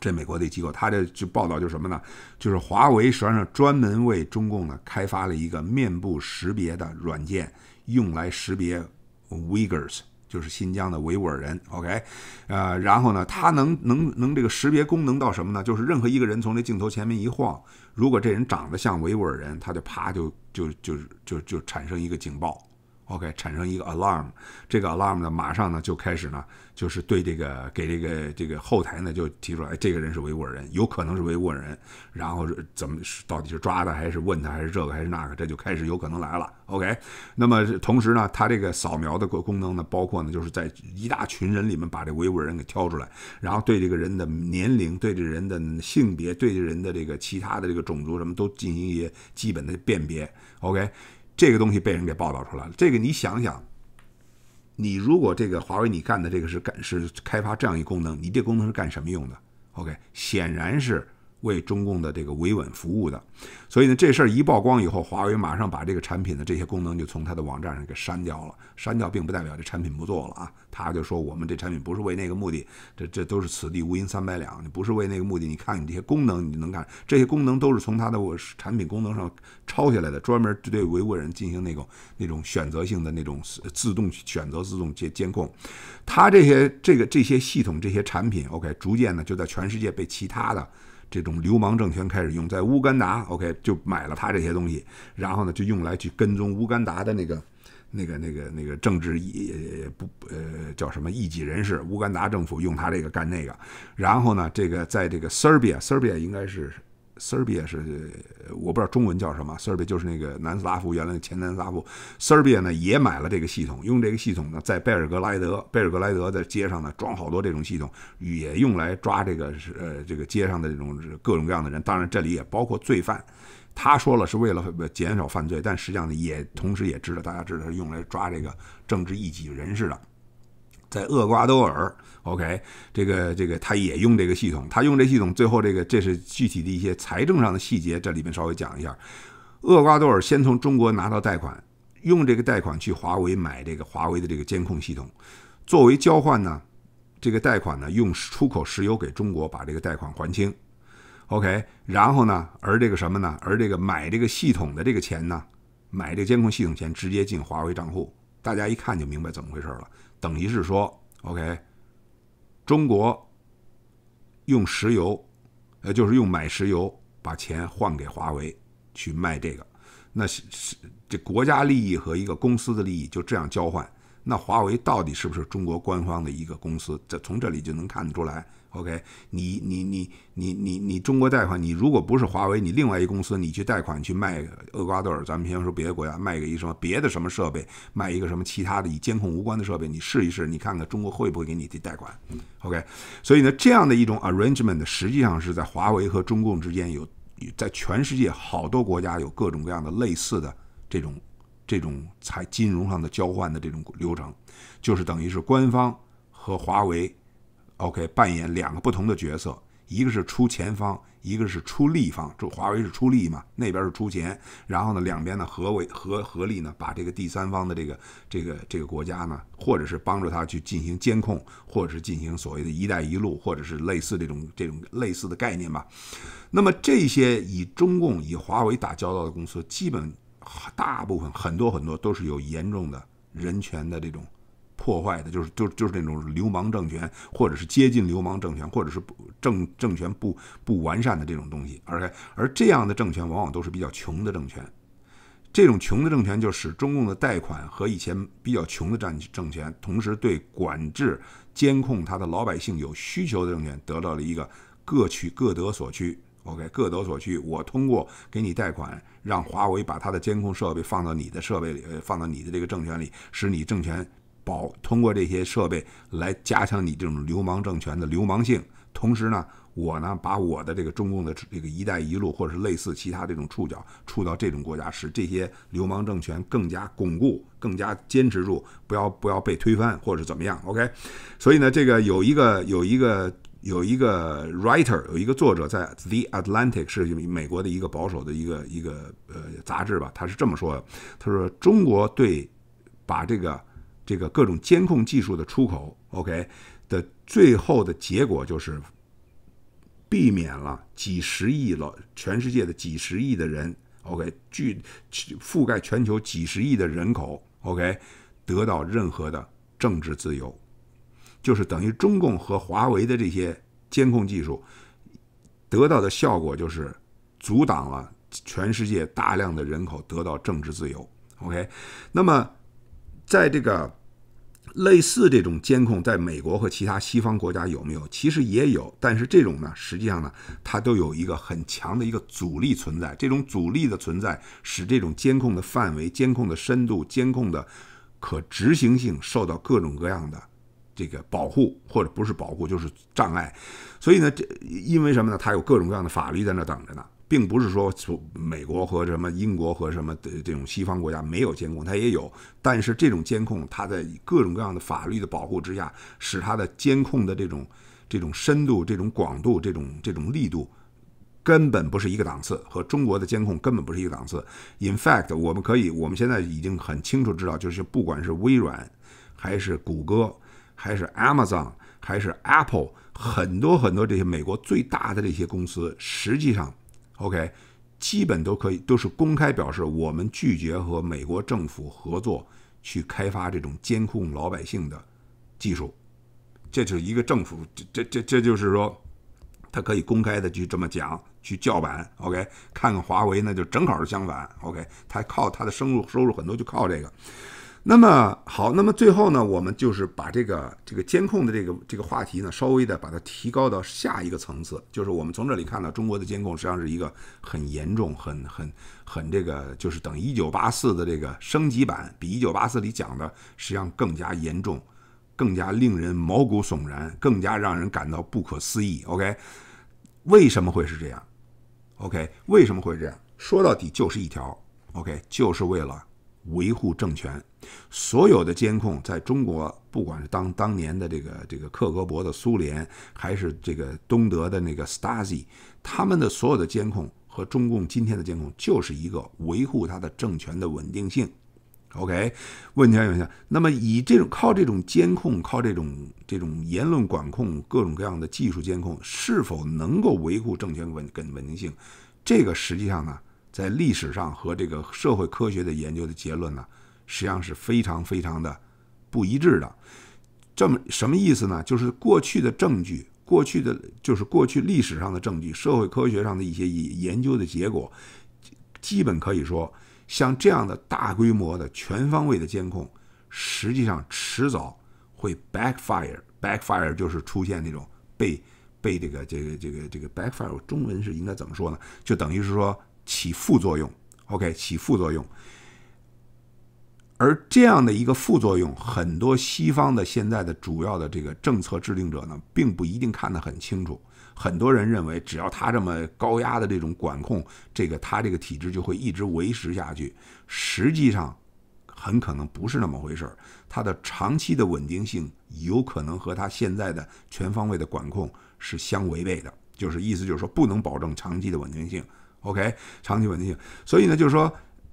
这美国的机构，它这就报道就是什么呢？就是华为实际上专门为中共呢开发了一个面部识别的软件，用来识别 Uyghurs。就是新疆的维吾尔人，OK，呃，然后呢，它能能能这个识别功能到什么呢？就是任何一个人从这镜头前面一晃，如果这人长得像维吾尔人，他就啪就就就就就产生一个警报。OK，产生一个 alarm，这个 alarm 呢，马上呢就开始呢，就是对这个给这个这个后台呢就提出来，这个人是维吾尔人，有可能是维吾尔人，然后是怎么到底是抓的还是问他还是这个还是那个，这就开始有可能来了。OK，那么同时呢，它这个扫描的功功能呢，包括呢就是在一大群人里面把这维吾尔人给挑出来，然后对这个人的年龄、对这人的性别、对这人的这个其他的这个种族什么都进行一些基本的辨别。OK。这个东西被人给报道出来了。这个你想想，你如果这个华为你干的这个是干是开发这样一功能，你这功能是干什么用的？OK，显然是。为中共的这个维稳服务的，所以呢，这事儿一曝光以后，华为马上把这个产品的这些功能就从它的网站上给删掉了。删掉并不代表这产品不做了啊，他就说我们这产品不是为那个目的，这这都是此地无银三百两，你不是为那个目的。你看你这些功能，你能看这些功能都是从它的产品功能上抄下来的，专门对维吾尔人进行那种那种选择性的那种自动选择、自动监监控。他这些这个这些系统、这些产品，OK，逐渐呢就在全世界被其他的。这种流氓政权开始用，在乌干达，OK，就买了他这些东西，然后呢，就用来去跟踪乌干达的那个、那个、那个、那个政治一不呃叫什么异己人士，乌干达政府用他这个干那个，然后呢，这个在这个 Serbia，Serbia 应该是。Serbia 是我不知道中文叫什么，s e r b i a 就是那个南斯拉夫原来的前南斯拉夫，Serbia 呢也买了这个系统，用这个系统呢在贝尔格莱德，贝尔格莱德在街上呢装好多这种系统，也用来抓这个是呃这个街上的这种各种各样的人，当然这里也包括罪犯。他说了是为了减少犯罪，但实际上呢也同时也知道大家知道是用来抓这个政治异己人士的。在厄瓜多尔，OK，这个这个他也用这个系统，他用这系统，最后这个这是具体的一些财政上的细节，这里面稍微讲一下。厄瓜多尔先从中国拿到贷款，用这个贷款去华为买这个华为的这个监控系统，作为交换呢，这个贷款呢用出口石油给中国把这个贷款还清，OK，然后呢，而这个什么呢？而这个买这个系统的这个钱呢，买这监控系统钱直接进华为账户，大家一看就明白怎么回事了。等于是说，OK，中国用石油，呃，就是用买石油把钱换给华为去卖这个，那是是这国家利益和一个公司的利益就这样交换。那华为到底是不是中国官方的一个公司？这从这里就能看得出来。OK，你你你你你你中国贷款，你如果不是华为，你另外一个公司，你去贷款去卖厄瓜多尔，咱们先说别的国家，卖给一什么别的什么设备，卖一个什么其他的与监控无关的设备，你试一试，你看看中国会不会给你贷款？OK，所以呢，这样的一种 arrangement 实际上是在华为和中共之间有，在全世界好多国家有各种各样的类似的这种这种财金融上的交换的这种流程，就是等于是官方和华为。OK，扮演两个不同的角色，一个是出钱方，一个是出力方。就华为是出力嘛，那边是出钱。然后呢，两边呢合为合合力呢，把这个第三方的这个这个这个国家呢，或者是帮助他去进行监控，或者是进行所谓的一带一路，或者是类似这种这种类似的概念吧。那么这些以中共以华为打交道的公司，基本大部分很多很多都是有严重的人权的这种。破坏的，就是就就是这种流氓政权，或者是接近流氓政权，或者是政政权不不完善的这种东西。OK，而这样的政权往往都是比较穷的政权。这种穷的政权就使中共的贷款和以前比较穷的政政权，同时对管制、监控他的老百姓有需求的政权得到了一个各取各得所需。OK，各得所需，我通过给你贷款，让华为把它的监控设备放到你的设备里，呃，放到你的这个政权里，使你政权。保通过这些设备来加强你这种流氓政权的流氓性，同时呢，我呢把我的这个中共的这个“一带一路”或者是类似其他这种触角触到这种国家，使这些流氓政权更加巩固、更加坚持住，不要不要被推翻或者怎么样。OK，所以呢，这个有一个有一个有一个 writer，有一个作者在《The Atlantic》是美国的一个保守的一个一个呃杂志吧，他是这么说的：他说，中国对把这个。这个各种监控技术的出口，OK 的最后的结果就是避免了几十亿了全世界的几十亿的人，OK，具覆盖全球几十亿的人口，OK，得到任何的政治自由，就是等于中共和华为的这些监控技术得到的效果，就是阻挡了全世界大量的人口得到政治自由，OK。那么在这个。类似这种监控，在美国和其他西方国家有没有？其实也有，但是这种呢，实际上呢，它都有一个很强的一个阻力存在。这种阻力的存在，使这种监控的范围、监控的深度、监控的可执行性受到各种各样的这个保护，或者不是保护就是障碍。所以呢，这因为什么呢？它有各种各样的法律在那等着呢。并不是说从美国和什么英国和什么的这种西方国家没有监控，它也有。但是这种监控，它在各种各样的法律的保护之下，使它的监控的这种这种深度、这种广度、这种这种力度，根本不是一个档次，和中国的监控根本不是一个档次。In fact，我们可以，我们现在已经很清楚知道，就是不管是微软，还是谷歌，还是 Amazon，还是 Apple，很多很多这些美国最大的这些公司，实际上。O.K.，基本都可以，都是公开表示我们拒绝和美国政府合作去开发这种监控老百姓的技术。这就是一个政府，这这这，这就是说，他可以公开的去这么讲，去叫板。O.K.，看看华为呢，就正好是相反。O.K.，他靠他的收入，收入很多就靠这个。那么好，那么最后呢，我们就是把这个这个监控的这个这个话题呢，稍微的把它提高到下一个层次，就是我们从这里看到中国的监控实际上是一个很严重、很很很这个，就是等一九八四的这个升级版，比一九八四里讲的实际上更加严重，更加令人毛骨悚然，更加让人感到不可思议。OK，为什么会是这样？OK，为什么会这样说到底就是一条。OK，就是为了。维护政权，所有的监控在中国，不管是当当年的这个这个克格勃的苏联，还是这个东德的那个 Stasi，他们的所有的监控和中共今天的监控，就是一个维护它的政权的稳定性。OK，问题下，问一下，那么以这种靠这种监控，靠这种这种言论管控，各种各样的技术监控，是否能够维护政权稳跟稳定性？这个实际上呢？在历史上和这个社会科学的研究的结论呢，实际上是非常非常的不一致的。这么什么意思呢？就是过去的证据，过去的就是过去历史上的证据，社会科学上的一些研研究的结果，基本可以说，像这样的大规模的全方位的监控，实际上迟早会 backfire。backfire 就是出现那种被被这个这个这个这个 backfire，中文是应该怎么说呢？就等于是说。起副作用，OK，起副作用。而这样的一个副作用，很多西方的现在的主要的这个政策制定者呢，并不一定看得很清楚。很多人认为，只要他这么高压的这种管控，这个他这个体制就会一直维持下去。实际上，很可能不是那么回事儿。它的长期的稳定性，有可能和它现在的全方位的管控是相违背的。就是意思就是说，不能保证长期的稳定性。OK，长期稳定性。所以呢，就是说，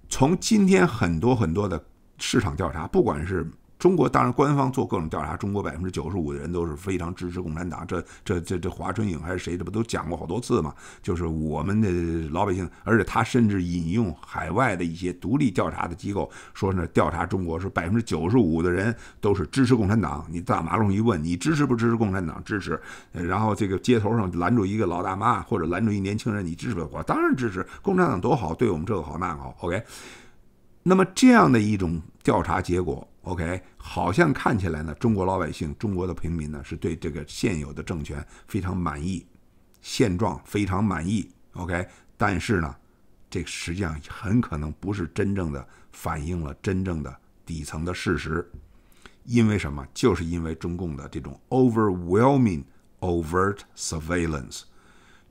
从今天很多很多的市场调查，不管是。中国当然官方做各种调查，中国百分之九十五的人都是非常支持共产党。这这这这华春莹还是谁，这不都讲过好多次嘛？就是我们的老百姓，而且他甚至引用海外的一些独立调查的机构说呢，调查中国是百分之九十五的人都是支持共产党。你大马路上一问，你支持不支持共产党？支持。然后这个街头上拦住一个老大妈或者拦住一年轻人，你支持不？我当然支持共产党，多好，对我们这个好那个好。OK。那么这样的一种调查结果。OK，好像看起来呢，中国老百姓、中国的平民呢，是对这个现有的政权非常满意，现状非常满意。OK，但是呢，这实际上很可能不是真正的反映了真正的底层的事实，因为什么？就是因为中共的这种 overwhelming overt surveillance，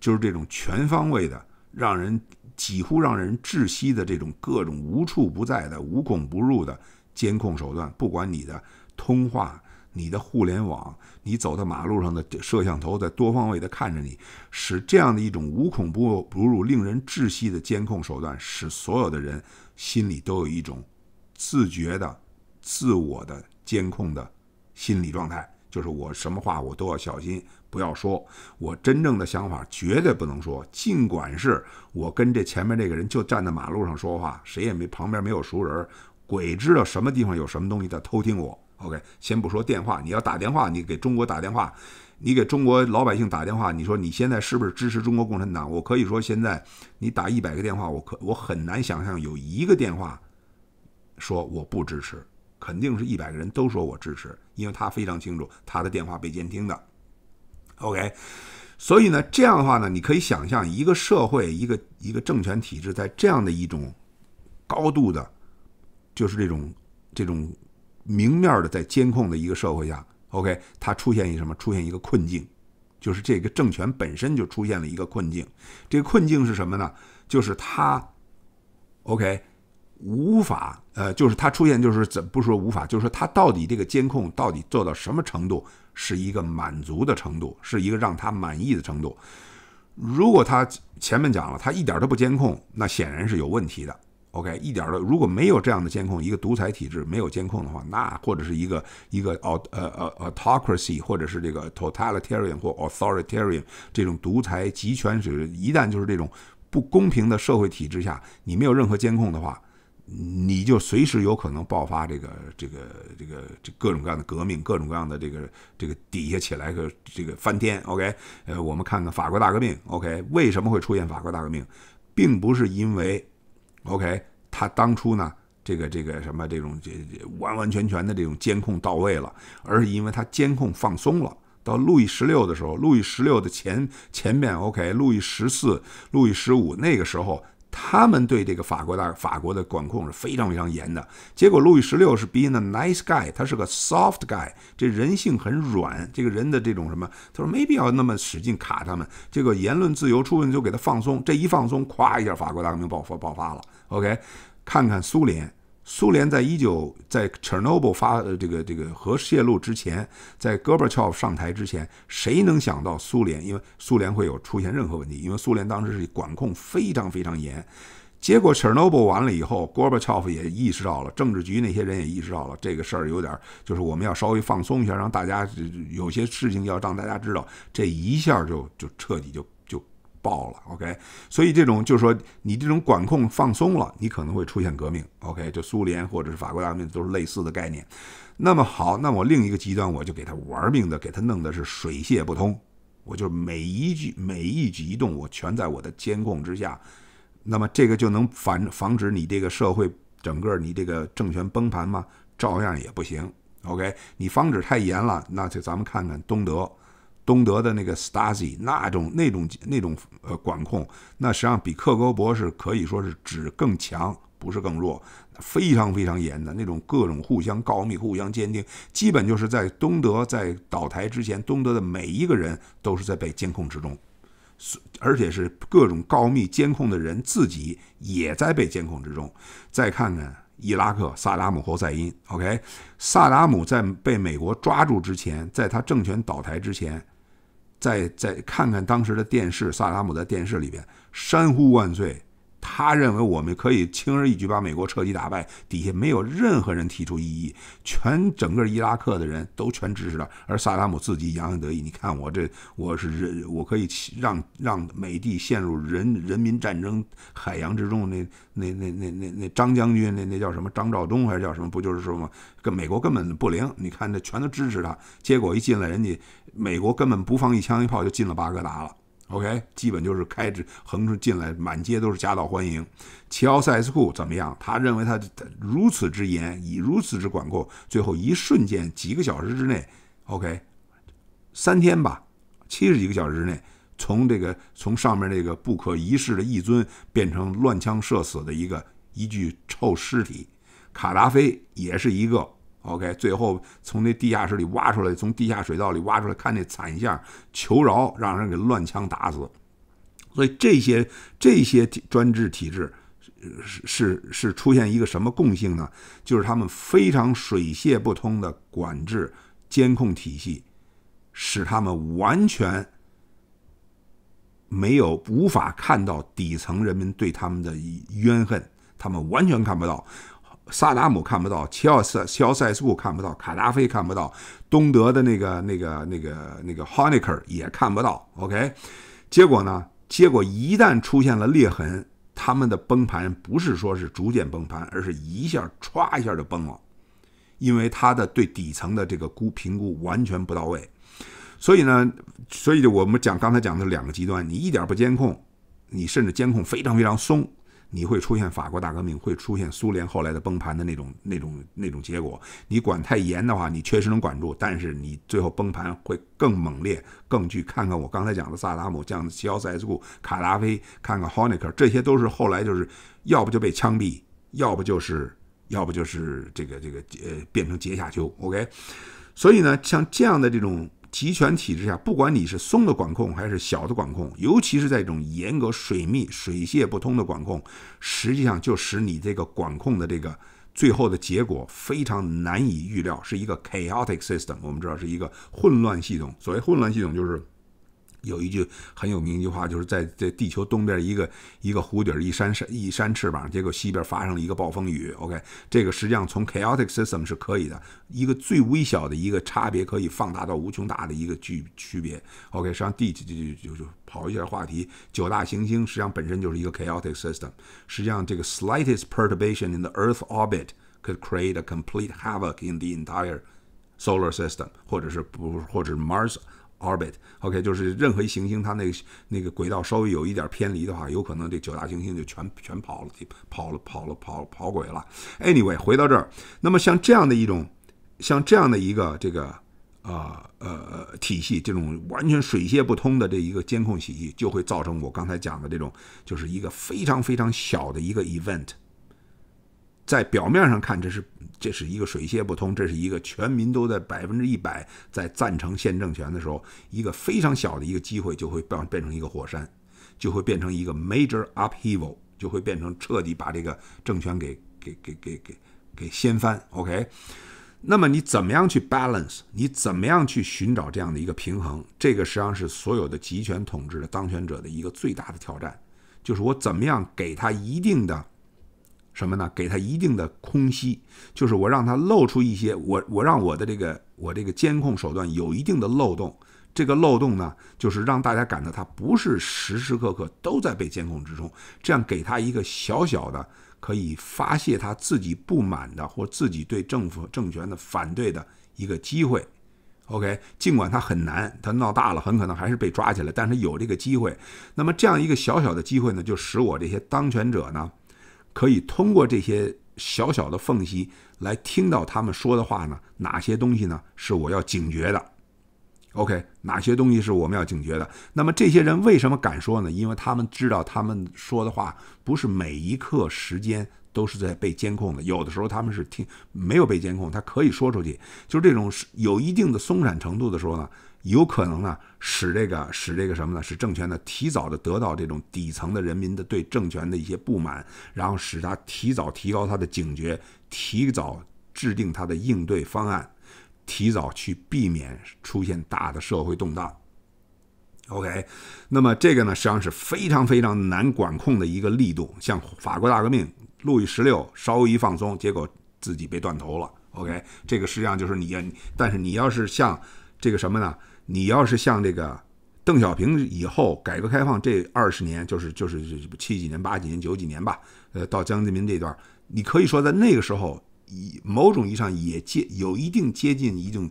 就是这种全方位的，让人几乎让人窒息的这种各种无处不在的、无孔不入的。监控手段，不管你的通话、你的互联网、你走在马路上的摄像头，在多方位的看着你，使这样的一种无孔不不入、令人窒息的监控手段，使所有的人心里都有一种自觉的、自我的监控的心理状态，就是我什么话我都要小心，不要说，我真正的想法绝对不能说，尽管是我跟这前面这个人就站在马路上说话，谁也没旁边没有熟人。鬼知道什么地方有什么东西在偷听我。OK，先不说电话，你要打电话，你给中国打电话，你给中国老百姓打电话，你说你现在是不是支持中国共产党？我可以说，现在你打一百个电话，我可我很难想象有一个电话说我不支持，肯定是一百个人都说我支持，因为他非常清楚他的电话被监听的。OK，所以呢，这样的话呢，你可以想象一个社会，一个一个政权体制在这样的一种高度的。就是这种这种明面的在监控的一个社会下，OK，它出现一什么？出现一个困境，就是这个政权本身就出现了一个困境。这个困境是什么呢？就是它 OK 无法呃，就是它出现就是怎不说无法，就是说它到底这个监控到底做到什么程度是一个满足的程度，是一个让他满意的程度。如果他前面讲了他一点都不监控，那显然是有问题的。OK，一点的，如果没有这样的监控，一个独裁体制没有监控的话，那或者是一个一个 aut 呃呃 autocracy，或者是这个 totalitarian 或 authoritarian 这种独裁集权制，一旦就是这种不公平的社会体制下，你没有任何监控的话，你就随时有可能爆发这个这个这个这各种各样的革命，各种各样的这个这个底下起来个这个翻天。OK，呃，我们看看法国大革命。OK，为什么会出现法国大革命，并不是因为。O.K.，他当初呢，这个这个什么这种这这完完全全的这种监控到位了，而是因为他监控放松了。到路易十六的时候，路易十六的前前面，O.K.，路易十四、路易十五那个时候。他们对这个法国大法国的管控是非常非常严的，结果路易十六是 being a nice guy，他是个 soft guy，这人性很软，这个人的这种什么，他说没必要那么使劲卡他们，这个言论自由出问题就给他放松，这一放松，咵一下法国大革命爆发爆发了。OK，看看苏联。苏联在一九在 Chernobyl 发这个这个核泄露之前，在 a 尔巴乔夫上台之前，谁能想到苏联因为苏联会有出现任何问题？因为苏联当时是管控非常非常严。结果 Chernobyl 完了以后，a 尔巴乔夫也意识到了，政治局那些人也意识到了这个事儿有点，就是我们要稍微放松一下，让大家有些事情要让大家知道。这一下就就彻底就。爆了，OK，所以这种就是说，你这种管控放松了，你可能会出现革命，OK，就苏联或者是法国大革命都是类似的概念。那么好，那我另一个极端，我就给他玩命的，给他弄的是水泄不通，我就每一句每一举一动，我全在我的监控之下。那么这个就能防防止你这个社会整个你这个政权崩盘吗？照样也不行，OK，你防止太严了，那就咱们看看东德。东德的那个 Stasi 那种那种那种呃管控，那实际上比克格勃是可以说是只更强，不是更弱，非常非常严的那种，各种互相告密、互相监听，基本就是在东德在倒台之前，东德的每一个人都是在被监控之中，而且是各种告密、监控的人自己也在被监控之中。再看看伊拉克萨达姆侯赛因，OK，萨达姆在被美国抓住之前，在他政权倒台之前。在在看看当时的电视，萨达姆在电视里边山呼万岁，他认为我们可以轻而易举把美国彻底打败，底下没有任何人提出异议，全整个伊拉克的人都全支持他，而萨达姆自己洋洋得意，你看我这我是人，我可以让让美帝陷入人人民战争海洋之中，那那那那那那张将军那那叫什么张兆东还是叫什么？不就是说吗？跟美国根本不灵，你看这全都支持他，结果一进来人家。美国根本不放一枪一炮就进了巴格达了，OK，基本就是开着横着进来，满街都是夹道欢迎。齐奥塞斯库怎么样？他认为他如此之严，以如此之管控，最后一瞬间，几个小时之内，OK，三天吧，七十几个小时之内，从这个从上面这个不可一世的一尊，变成乱枪射死的一个一具臭尸体。卡达菲也是一个。OK，最后从那地下室里挖出来，从地下水道里挖出来，看那惨象，求饶，让人给乱枪打死。所以这些这些专制体制是是是出现一个什么共性呢？就是他们非常水泄不通的管制监控体系，使他们完全没有无法看到底层人民对他们的怨恨，他们完全看不到。萨达姆看不到，齐奥塞齐奥塞斯库看不到，卡扎菲看不到，东德的那个那个那个那个 Honecker 也看不到。OK，结果呢？结果一旦出现了裂痕，他们的崩盘不是说是逐渐崩盘，而是一下歘一下就崩了，因为他的对底层的这个估评估完全不到位。所以呢，所以我们讲刚才讲的两个极端，你一点不监控，你甚至监控非常非常松。你会出现法国大革命，会出现苏联后来的崩盘的那种、那种、那种结果。你管太严的话，你确实能管住，但是你最后崩盘会更猛烈、更具。看看我刚才讲的萨达姆、像奥塞斯库、卡达菲，看看 Honecker，这些都是后来就是，要不就被枪毙，要不就是，要不就是这个这个呃变成阶下囚。OK，所以呢，像这样的这种。集权体制下，不管你是松的管控还是小的管控，尤其是在这种严格、水密、水泄不通的管控，实际上就使你这个管控的这个最后的结果非常难以预料，是一个 chaotic system。我们知道是一个混乱系统。所谓混乱系统就是。有一句很有名一句话，就是在在地球东边一个一个湖底一扇扇一扇翅膀，结果西边发生了一个暴风雨。OK，这个实际上从 chaotic system 是可以的，一个最微小的一个差别可以放大到无穷大的一个区区别。OK，实际上地就就就就跑一下话题，九大行星实际上本身就是一个 chaotic system。实际上，这个 slightest perturbation in the Earth orbit could create a complete havoc in the entire solar system，或者是不或者 Mars。orbit，OK，就是任何一行星，它那个那个轨道稍微有一点偏离的话，有可能这九大行星就全全跑了，跑了跑了跑跑轨了。Anyway，回到这儿，那么像这样的一种，像这样的一个这个呃呃体系，这种完全水泄不通的这一个监控体系，就会造成我刚才讲的这种，就是一个非常非常小的一个 event。在表面上看，这是这是一个水泄不通，这是一个全民都在百分之一百在赞成宪政权的时候，一个非常小的一个机会就会变变成一个火山，就会变成一个 major upheaval，就会变成彻底把这个政权给给给给给给掀翻。OK，那么你怎么样去 balance？你怎么样去寻找这样的一个平衡？这个实际上是所有的集权统治的当权者的一个最大的挑战，就是我怎么样给他一定的。什么呢？给他一定的空隙，就是我让他露出一些，我我让我的这个我这个监控手段有一定的漏洞。这个漏洞呢，就是让大家感到他不是时时刻刻都在被监控之中。这样给他一个小小的可以发泄他自己不满的或自己对政府政权的反对的一个机会。OK，尽管他很难，他闹大了很可能还是被抓起来，但是有这个机会。那么这样一个小小的机会呢，就使我这些当权者呢。可以通过这些小小的缝隙来听到他们说的话呢？哪些东西呢是我要警觉的？OK，哪些东西是我们要警觉的？那么这些人为什么敢说呢？因为他们知道他们说的话不是每一刻时间都是在被监控的，有的时候他们是听没有被监控，他可以说出去，就是这种有一定的松散程度的时候呢。有可能呢，使这个使这个什么呢？使政权呢提早的得到这种底层的人民的对政权的一些不满，然后使他提早提高他的警觉，提早制定他的应对方案，提早去避免出现大的社会动荡。OK，那么这个呢，实际上是非常非常难管控的一个力度。像法国大革命，路易十六稍微一放松，结果自己被断头了。OK，这个实际上就是你，但是你要是像这个什么呢？你要是像这个邓小平以后改革开放这二十年，就是就是七几年、八几年、九几年吧，呃，到江泽民这段，你可以说在那个时候，以某种意义上也接有一定接近一种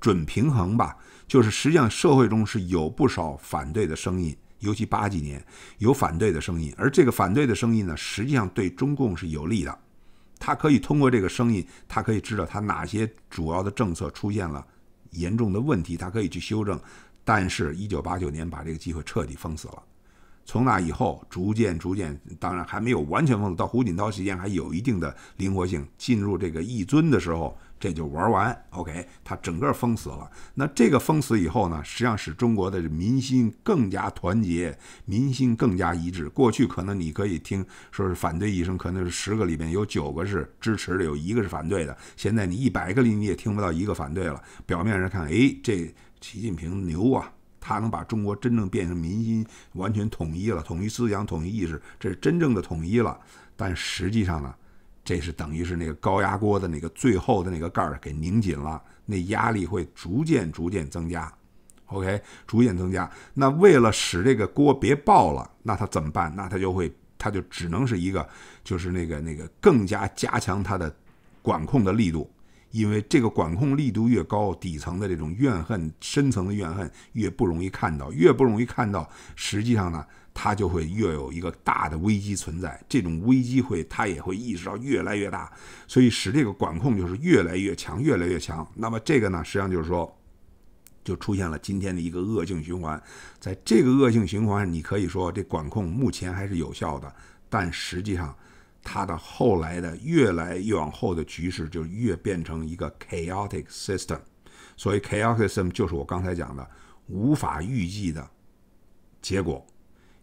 准平衡吧。就是实际上社会中是有不少反对的声音，尤其八几年有反对的声音，而这个反对的声音呢，实际上对中共是有利的，他可以通过这个声音，他可以知道他哪些主要的政策出现了。严重的问题，他可以去修正，但是，一九八九年把这个机会彻底封死了。从那以后，逐渐逐渐，当然还没有完全封死。到胡锦涛期间还有一定的灵活性。进入这个一尊的时候，这就玩完。OK，他整个封死了。那这个封死以后呢，实际上使中国的民心更加团结，民心更加一致。过去可能你可以听说是反对一声，可能是十个里面有九个是支持的，有一个是反对的。现在你一百个里你也听不到一个反对了。表面上看，哎，这习近平牛啊。他能把中国真正变成民心完全统一了，统一思想，统一意识，这是真正的统一了。但实际上呢，这是等于是那个高压锅的那个最后的那个盖儿给拧紧了，那压力会逐渐逐渐增加。OK，逐渐增加。那为了使这个锅别爆了，那他怎么办？那他就会，他就只能是一个，就是那个那个更加加强他的管控的力度。因为这个管控力度越高，底层的这种怨恨、深层的怨恨越不容易看到，越不容易看到，实际上呢，它就会越有一个大的危机存在。这种危机会，它也会意识到越来越大，所以使这个管控就是越来越强，越来越强。那么这个呢，实际上就是说，就出现了今天的一个恶性循环。在这个恶性循环你可以说这管控目前还是有效的，但实际上。它的后来的越来越往后的局势就越变成一个 chaotic system，所以 chaotic system 就是我刚才讲的无法预计的结果，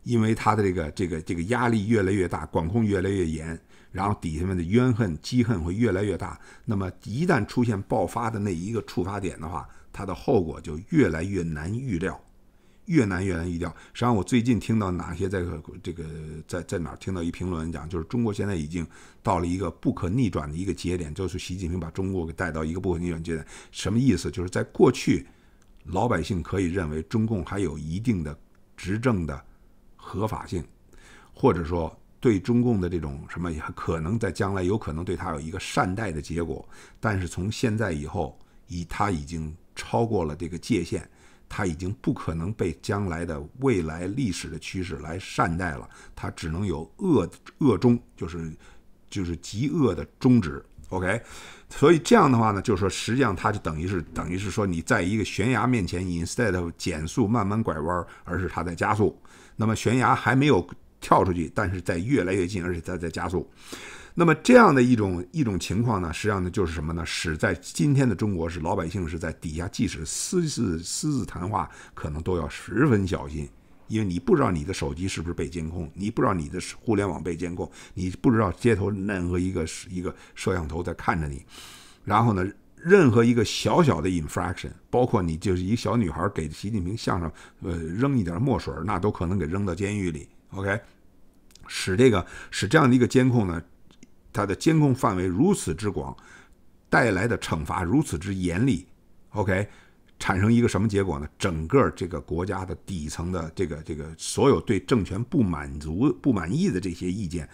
因为它的这个这个这个压力越来越大，管控越来越严，然后底下面的怨恨积恨会越来越大，那么一旦出现爆发的那一个触发点的话，它的后果就越来越难预料。越难越难预料。实际上，我最近听到哪些在这个在在哪儿听到一评论讲，就是中国现在已经到了一个不可逆转的一个节点，就是习近平把中国给带到一个不可逆转节点。什么意思？就是在过去，老百姓可以认为中共还有一定的执政的合法性，或者说对中共的这种什么可能在将来有可能对他有一个善待的结果。但是从现在以后，以他已经超过了这个界限。他已经不可能被将来的未来历史的趋势来善待了，他只能有恶恶终，就是就是极恶的终止。OK，所以这样的话呢，就是说，实际上他就等于是等于是说，你在一个悬崖面前，instead of 减速慢慢拐弯，而是他在加速。那么悬崖还没有跳出去，但是在越来越近，而且他在加速。那么这样的一种一种情况呢，实际上呢就是什么呢？使在今天的中国，是老百姓是在底下，即使私自私自谈话，可能都要十分小心，因为你不知道你的手机是不是被监控，你不知道你的互联网被监控，你不知道街头任何一个一个摄像头在看着你。然后呢，任何一个小小的 infraction，包括你就是一个小女孩给习近平像上呃扔一点墨水，那都可能给扔到监狱里。OK，使这个使这样的一个监控呢。它的监控范围如此之广，带来的惩罚如此之严厉，OK，产生一个什么结果呢？整个这个国家的底层的这个这个所有对政权不满足不满意的这些意见，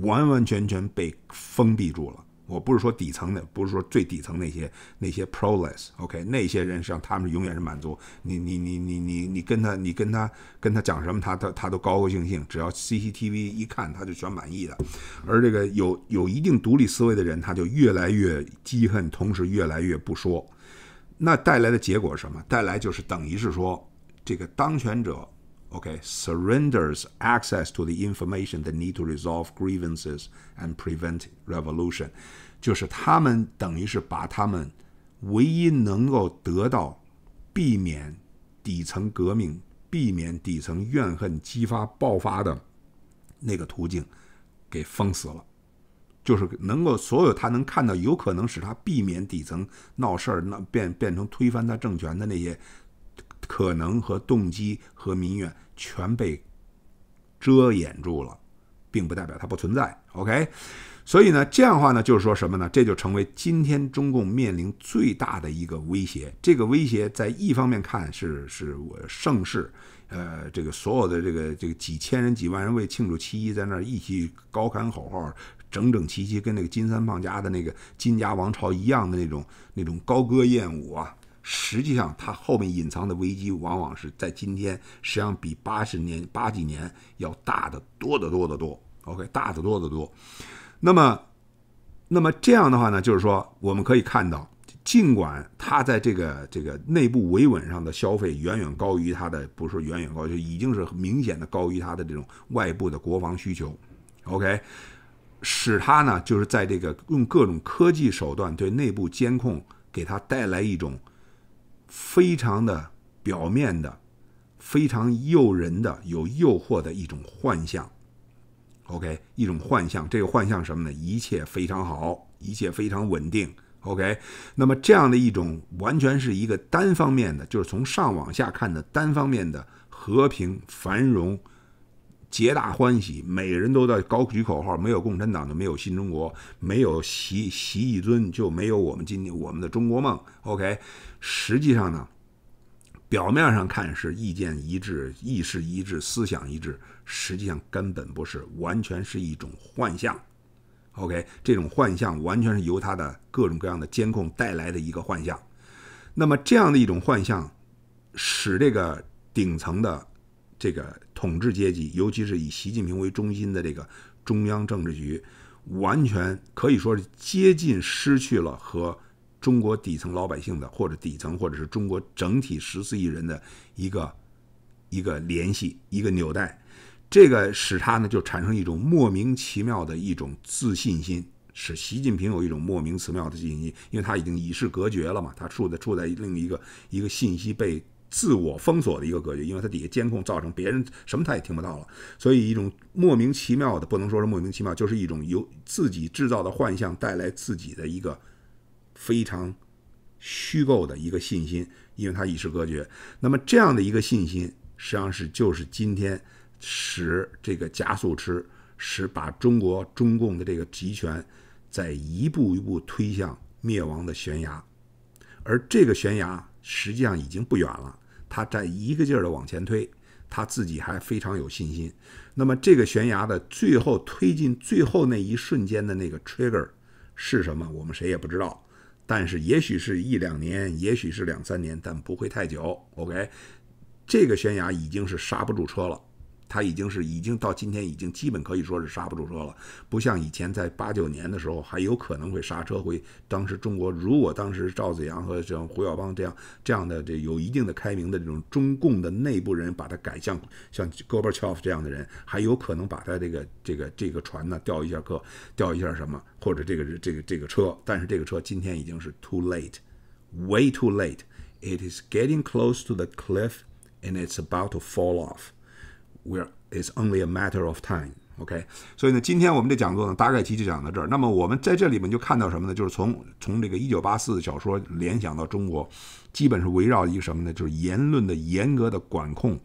完完全全被封闭住了。我不是说底层的，不是说最底层那些那些 proles，OK，那些人实际上他们永远是满足，你你你你你你跟他你跟他跟他讲什么，他他他都高高兴兴，只要 CCTV 一看他就全满意的。而这个有有一定独立思维的人，他就越来越积恨，同时越来越不说。那带来的结果是什么？带来就是等于是说这个当权者。Okay, surrenders access to the information they need to resolve grievances and prevent revolution，就是他们等于是把他们唯一能够得到、避免底层革命、避免底层怨恨激发爆发的那个途径给封死了。就是能够所有他能看到有可能使他避免底层闹事儿、变变成推翻他政权的那些。可能和动机和民怨全被遮掩住了，并不代表它不存在。OK，所以呢，这样的话呢，就是说什么呢？这就成为今天中共面临最大的一个威胁。这个威胁在一方面看是是我盛世，呃，这个所有的这个这个几千人几万人为庆祝七一在那儿一起高喊口号，整整齐齐跟那个金三胖家的那个金家王朝一样的那种那种高歌艳舞啊。实际上，它后面隐藏的危机，往往是在今天，实际上比八十年、八几年要大的多得多得多。OK，大的多得多。那么，那么这样的话呢，就是说，我们可以看到，尽管它在这个这个内部维稳上的消费远远高于它的，不是远远高，就已经是明显的高于它的这种外部的国防需求。OK，使它呢，就是在这个用各种科技手段对内部监控，给它带来一种。非常的表面的，非常诱人的、有诱惑的一种幻象。OK，一种幻象，这个幻象什么呢？一切非常好，一切非常稳定。OK，那么这样的一种，完全是一个单方面的，就是从上往下看的单方面的和平繁荣。皆大欢喜，每个人都在高举口号，没有共产党就没有新中国，没有习习一尊就没有我们今天我们的中国梦。OK，实际上呢，表面上看是意见一致、意识一致、思想一致，实际上根本不是，完全是一种幻象。OK，这种幻象完全是由他的各种各样的监控带来的一个幻象。那么这样的一种幻象，使这个顶层的。这个统治阶级，尤其是以习近平为中心的这个中央政治局，完全可以说是接近失去了和中国底层老百姓的，或者底层，或者是中国整体十四亿人的一个一个联系、一个纽带。这个使他呢，就产生一种莫名其妙的一种自信心，使习近平有一种莫名其妙的自信心，因为他已经与世隔绝了嘛，他处在处在另一个一个信息被。自我封锁的一个格局，因为它底下监控造成别人什么他也听不到了，所以一种莫名其妙的，不能说是莫名其妙，就是一种由自己制造的幻象带来自己的一个非常虚构的一个信心，因为它与世隔绝。那么这样的一个信心，实际上是就是今天使这个加速吃，使把中国中共的这个集权在一步一步推向灭亡的悬崖，而这个悬崖。实际上已经不远了，他在一个劲儿的往前推，他自己还非常有信心。那么这个悬崖的最后推进最后那一瞬间的那个 trigger 是什么？我们谁也不知道。但是也许是一两年，也许是两三年，但不会太久。OK，这个悬崖已经是刹不住车了。他已经是已经到今天，已经基本可以说是刹不住车了。不像以前在八九年的时候，还有可能会刹车。会当时中国如果当时赵子阳和像胡耀邦这样这样的这有一定的开明的这种中共的内部人，把他改向像 Gorbachev 这样的人，还有可能把他这个这个这个船呢调一下课，调一下什么，或者这个是这个这个车。但是这个车今天已经是 too late，way too late。It is getting close to the cliff and it's about to fall off. w h e r e it's only a matter of time. o k 所以呢，今天我们这讲座呢，大概其就讲到这儿。那么我们在这里面就看到什么呢？就是从从这个一九八四小说联想到中国，基本是围绕一个什么呢？就是言论的严格的管控，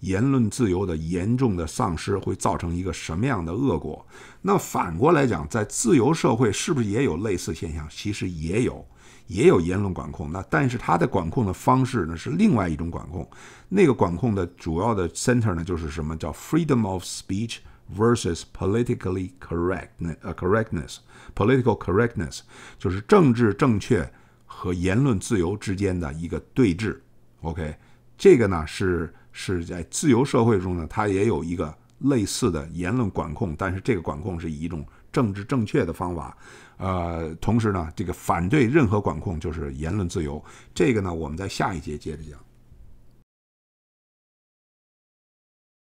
言论自由的严重的丧失会造成一个什么样的恶果？那反过来讲，在自由社会是不是也有类似现象？其实也有。也有言论管控，那但是它的管控的方式呢是另外一种管控，那个管控的主要的 center 呢就是什么叫 freedom of speech versus politically correct 呃 correctness political correctness 就是政治正确和言论自由之间的一个对峙。OK，这个呢是是在自由社会中呢，它也有一个类似的言论管控，但是这个管控是以一种政治正确的方法。呃，同时呢，这个反对任何管控就是言论自由，这个呢，我们在下一节接着讲。